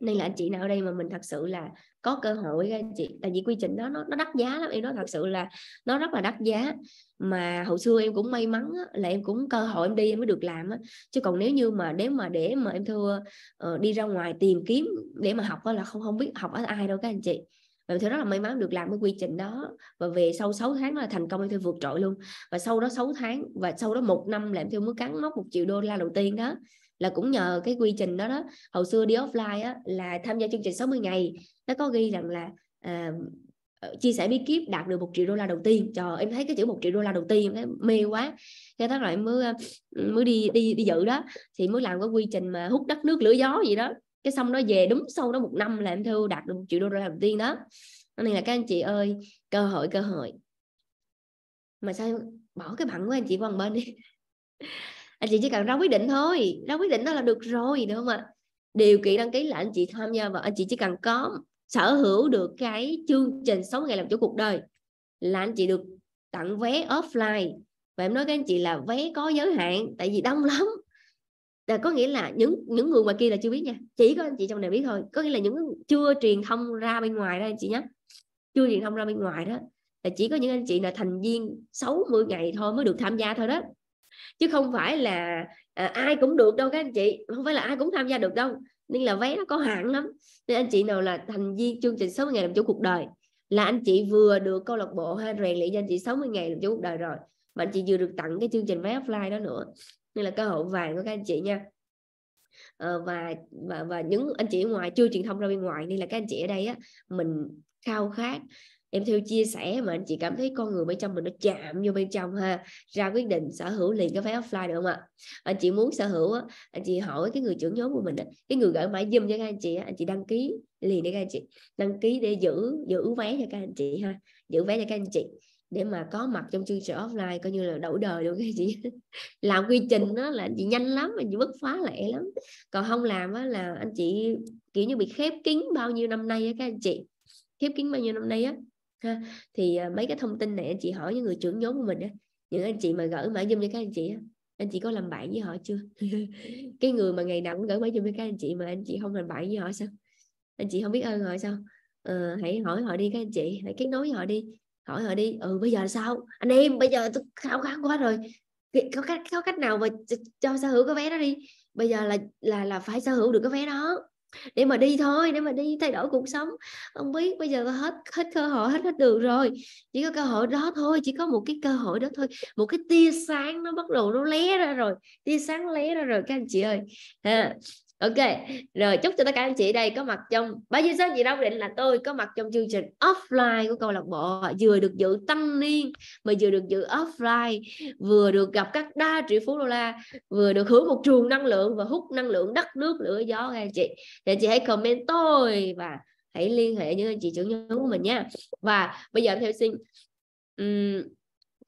nên là anh chị nào ở đây mà mình thật sự là có cơ hội các anh chị tại vì quy trình đó nó nó đắt giá lắm em nói thật sự là nó rất là đắt giá mà hồi xưa em cũng may mắn á, là em cũng cơ hội em đi em mới được làm á. chứ còn nếu như mà nếu mà để mà em thưa uh, ờ, đi ra ngoài tìm kiếm để mà học á, là không không biết học ở ai đâu các anh chị và thưa rất là may mắn được làm cái quy trình đó và về sau 6 tháng là thành công em thưa vượt trội luôn và sau đó 6 tháng và sau đó một năm là em thưa mới cắn mốc một triệu đô la đầu tiên đó là cũng nhờ cái quy trình đó đó hồi xưa đi offline á, là tham gia chương trình 60 ngày nó có ghi rằng là à, chia sẻ bí kíp đạt được một triệu đô la đầu tiên trời em thấy cái chữ một triệu đô la đầu tiên em thấy mê quá cái đó rồi em mới ờ, mới đi đi đi dự đó thì mới làm cái quy trình mà hút đất nước lửa gió gì đó cái xong nó về đúng sau đó một năm là em thu đạt được một triệu đô la đầu tiên đó nên là các anh chị ơi cơ hội cơ hội mà sao bỏ cái bằng của anh chị qua bên đi anh à, chị chỉ cần ra quyết định thôi ra quyết định đó là được rồi đúng không ạ điều kiện đăng ký là anh chị tham gia và anh chị chỉ cần có sở hữu được cái chương trình 6 ngày làm chủ cuộc đời là anh chị được tặng vé offline và em nói với anh chị là vé có giới hạn tại vì đông lắm là có nghĩa là những những người ngoài kia là chưa biết nha chỉ có anh chị trong này biết thôi có nghĩa là những chưa truyền thông ra bên ngoài đó anh chị nhé chưa truyền thông ra bên ngoài đó là chỉ có những anh chị là thành viên 60 ngày thôi mới được tham gia thôi đó chứ không phải là à, ai cũng được đâu các anh chị không phải là ai cũng tham gia được đâu nên là vé nó có hạn lắm nên anh chị nào là thành viên chương trình 60 ngày làm chủ cuộc đời là anh chị vừa được câu lạc bộ ha rèn luyện cho anh chị 60 ngày làm chủ cuộc đời rồi mà anh chị vừa được tặng cái chương trình vé offline đó nữa nên là cơ hội vàng của các anh chị nha à, và và và những anh chị ở ngoài chưa truyền thông ra bên ngoài nên là các anh chị ở đây á mình khao khát em theo chia sẻ mà anh chị cảm thấy con người bên trong mình nó chạm vô bên trong ha ra quyết định sở hữu liền cái vé offline được không ạ anh chị muốn sở hữu á anh chị hỏi cái người trưởng nhóm của mình á cái người gửi mãi dùm cho các anh chị anh chị đăng ký liền để các anh chị đăng ký để giữ giữ vé cho các anh chị ha giữ vé cho các anh chị để mà có mặt trong chương trình offline coi như là đổi đời luôn cái chị làm quy trình đó là anh chị nhanh lắm anh chị bứt phá lẹ lắm còn không làm á là anh chị kiểu như bị khép kín bao nhiêu năm nay á các anh chị khép kín bao nhiêu năm nay á ha thì à, mấy cái thông tin này anh chị hỏi những người trưởng nhóm của mình á những anh chị mà gửi mã zoom cho các anh chị á anh chị có làm bạn với họ chưa cái người mà ngày nào cũng gửi mã zoom cho các anh chị mà anh chị không làm bạn với họ sao anh chị không biết ơn họ sao uh, hãy hỏi họ đi các anh chị hãy kết nối với họ đi hỏi họ đi ừ bây giờ sao anh em bây giờ tôi khao khát quá rồi có cách có cách nào mà cho sở hữu cái vé đó đi bây giờ là là là phải sở hữu được cái vé đó để mà đi thôi để mà đi thay đổi cuộc sống không biết bây giờ hết hết cơ hội hết hết đường rồi chỉ có cơ hội đó thôi chỉ có một cái cơ hội đó thôi một cái tia sáng nó bắt đầu nó lé ra rồi tia sáng lé ra rồi các anh chị ơi à, ok rồi chúc cho tất cả anh chị đây có mặt trong bao nhiêu sớm chị đâu định là tôi có mặt trong chương trình offline của câu lạc bộ vừa được dự tăng niên mà vừa được dự offline vừa được gặp các đa triệu phú đô la vừa được hưởng một trường năng lượng và hút năng lượng đất nước lửa gió các anh chị thì anh chị hãy comment tôi và hãy liên hệ những anh chị chủ nhân của mình nha và bây giờ em theo xin um,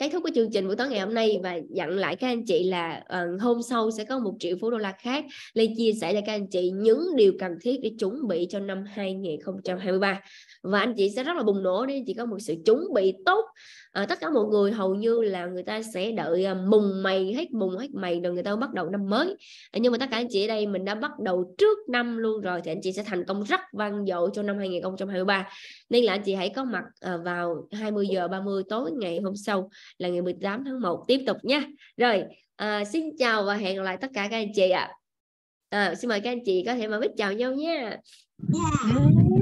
kết thúc cái chương trình buổi tối ngày hôm nay và dặn lại các anh chị là uh, hôm sau sẽ có một triệu phú đô la khác Lê chia sẻ cho các anh chị những điều cần thiết để chuẩn bị cho năm 2023 và anh chị sẽ rất là bùng nổ để anh chị có một sự chuẩn bị tốt à, tất cả mọi người hầu như là người ta sẽ đợi à, mùng mày hết mùng hết mày rồi người ta bắt đầu năm mới à, nhưng mà tất cả anh chị ở đây mình đã bắt đầu trước năm luôn rồi thì anh chị sẽ thành công rất vang dội cho năm 2023 nên là anh chị hãy có mặt à, vào 20 giờ 30 tối ngày hôm sau là ngày 18 tháng 1 tiếp tục nha rồi à, xin chào và hẹn gặp lại tất cả các anh chị ạ à. à, xin mời các anh chị có thể mà biết chào nhau nha yeah.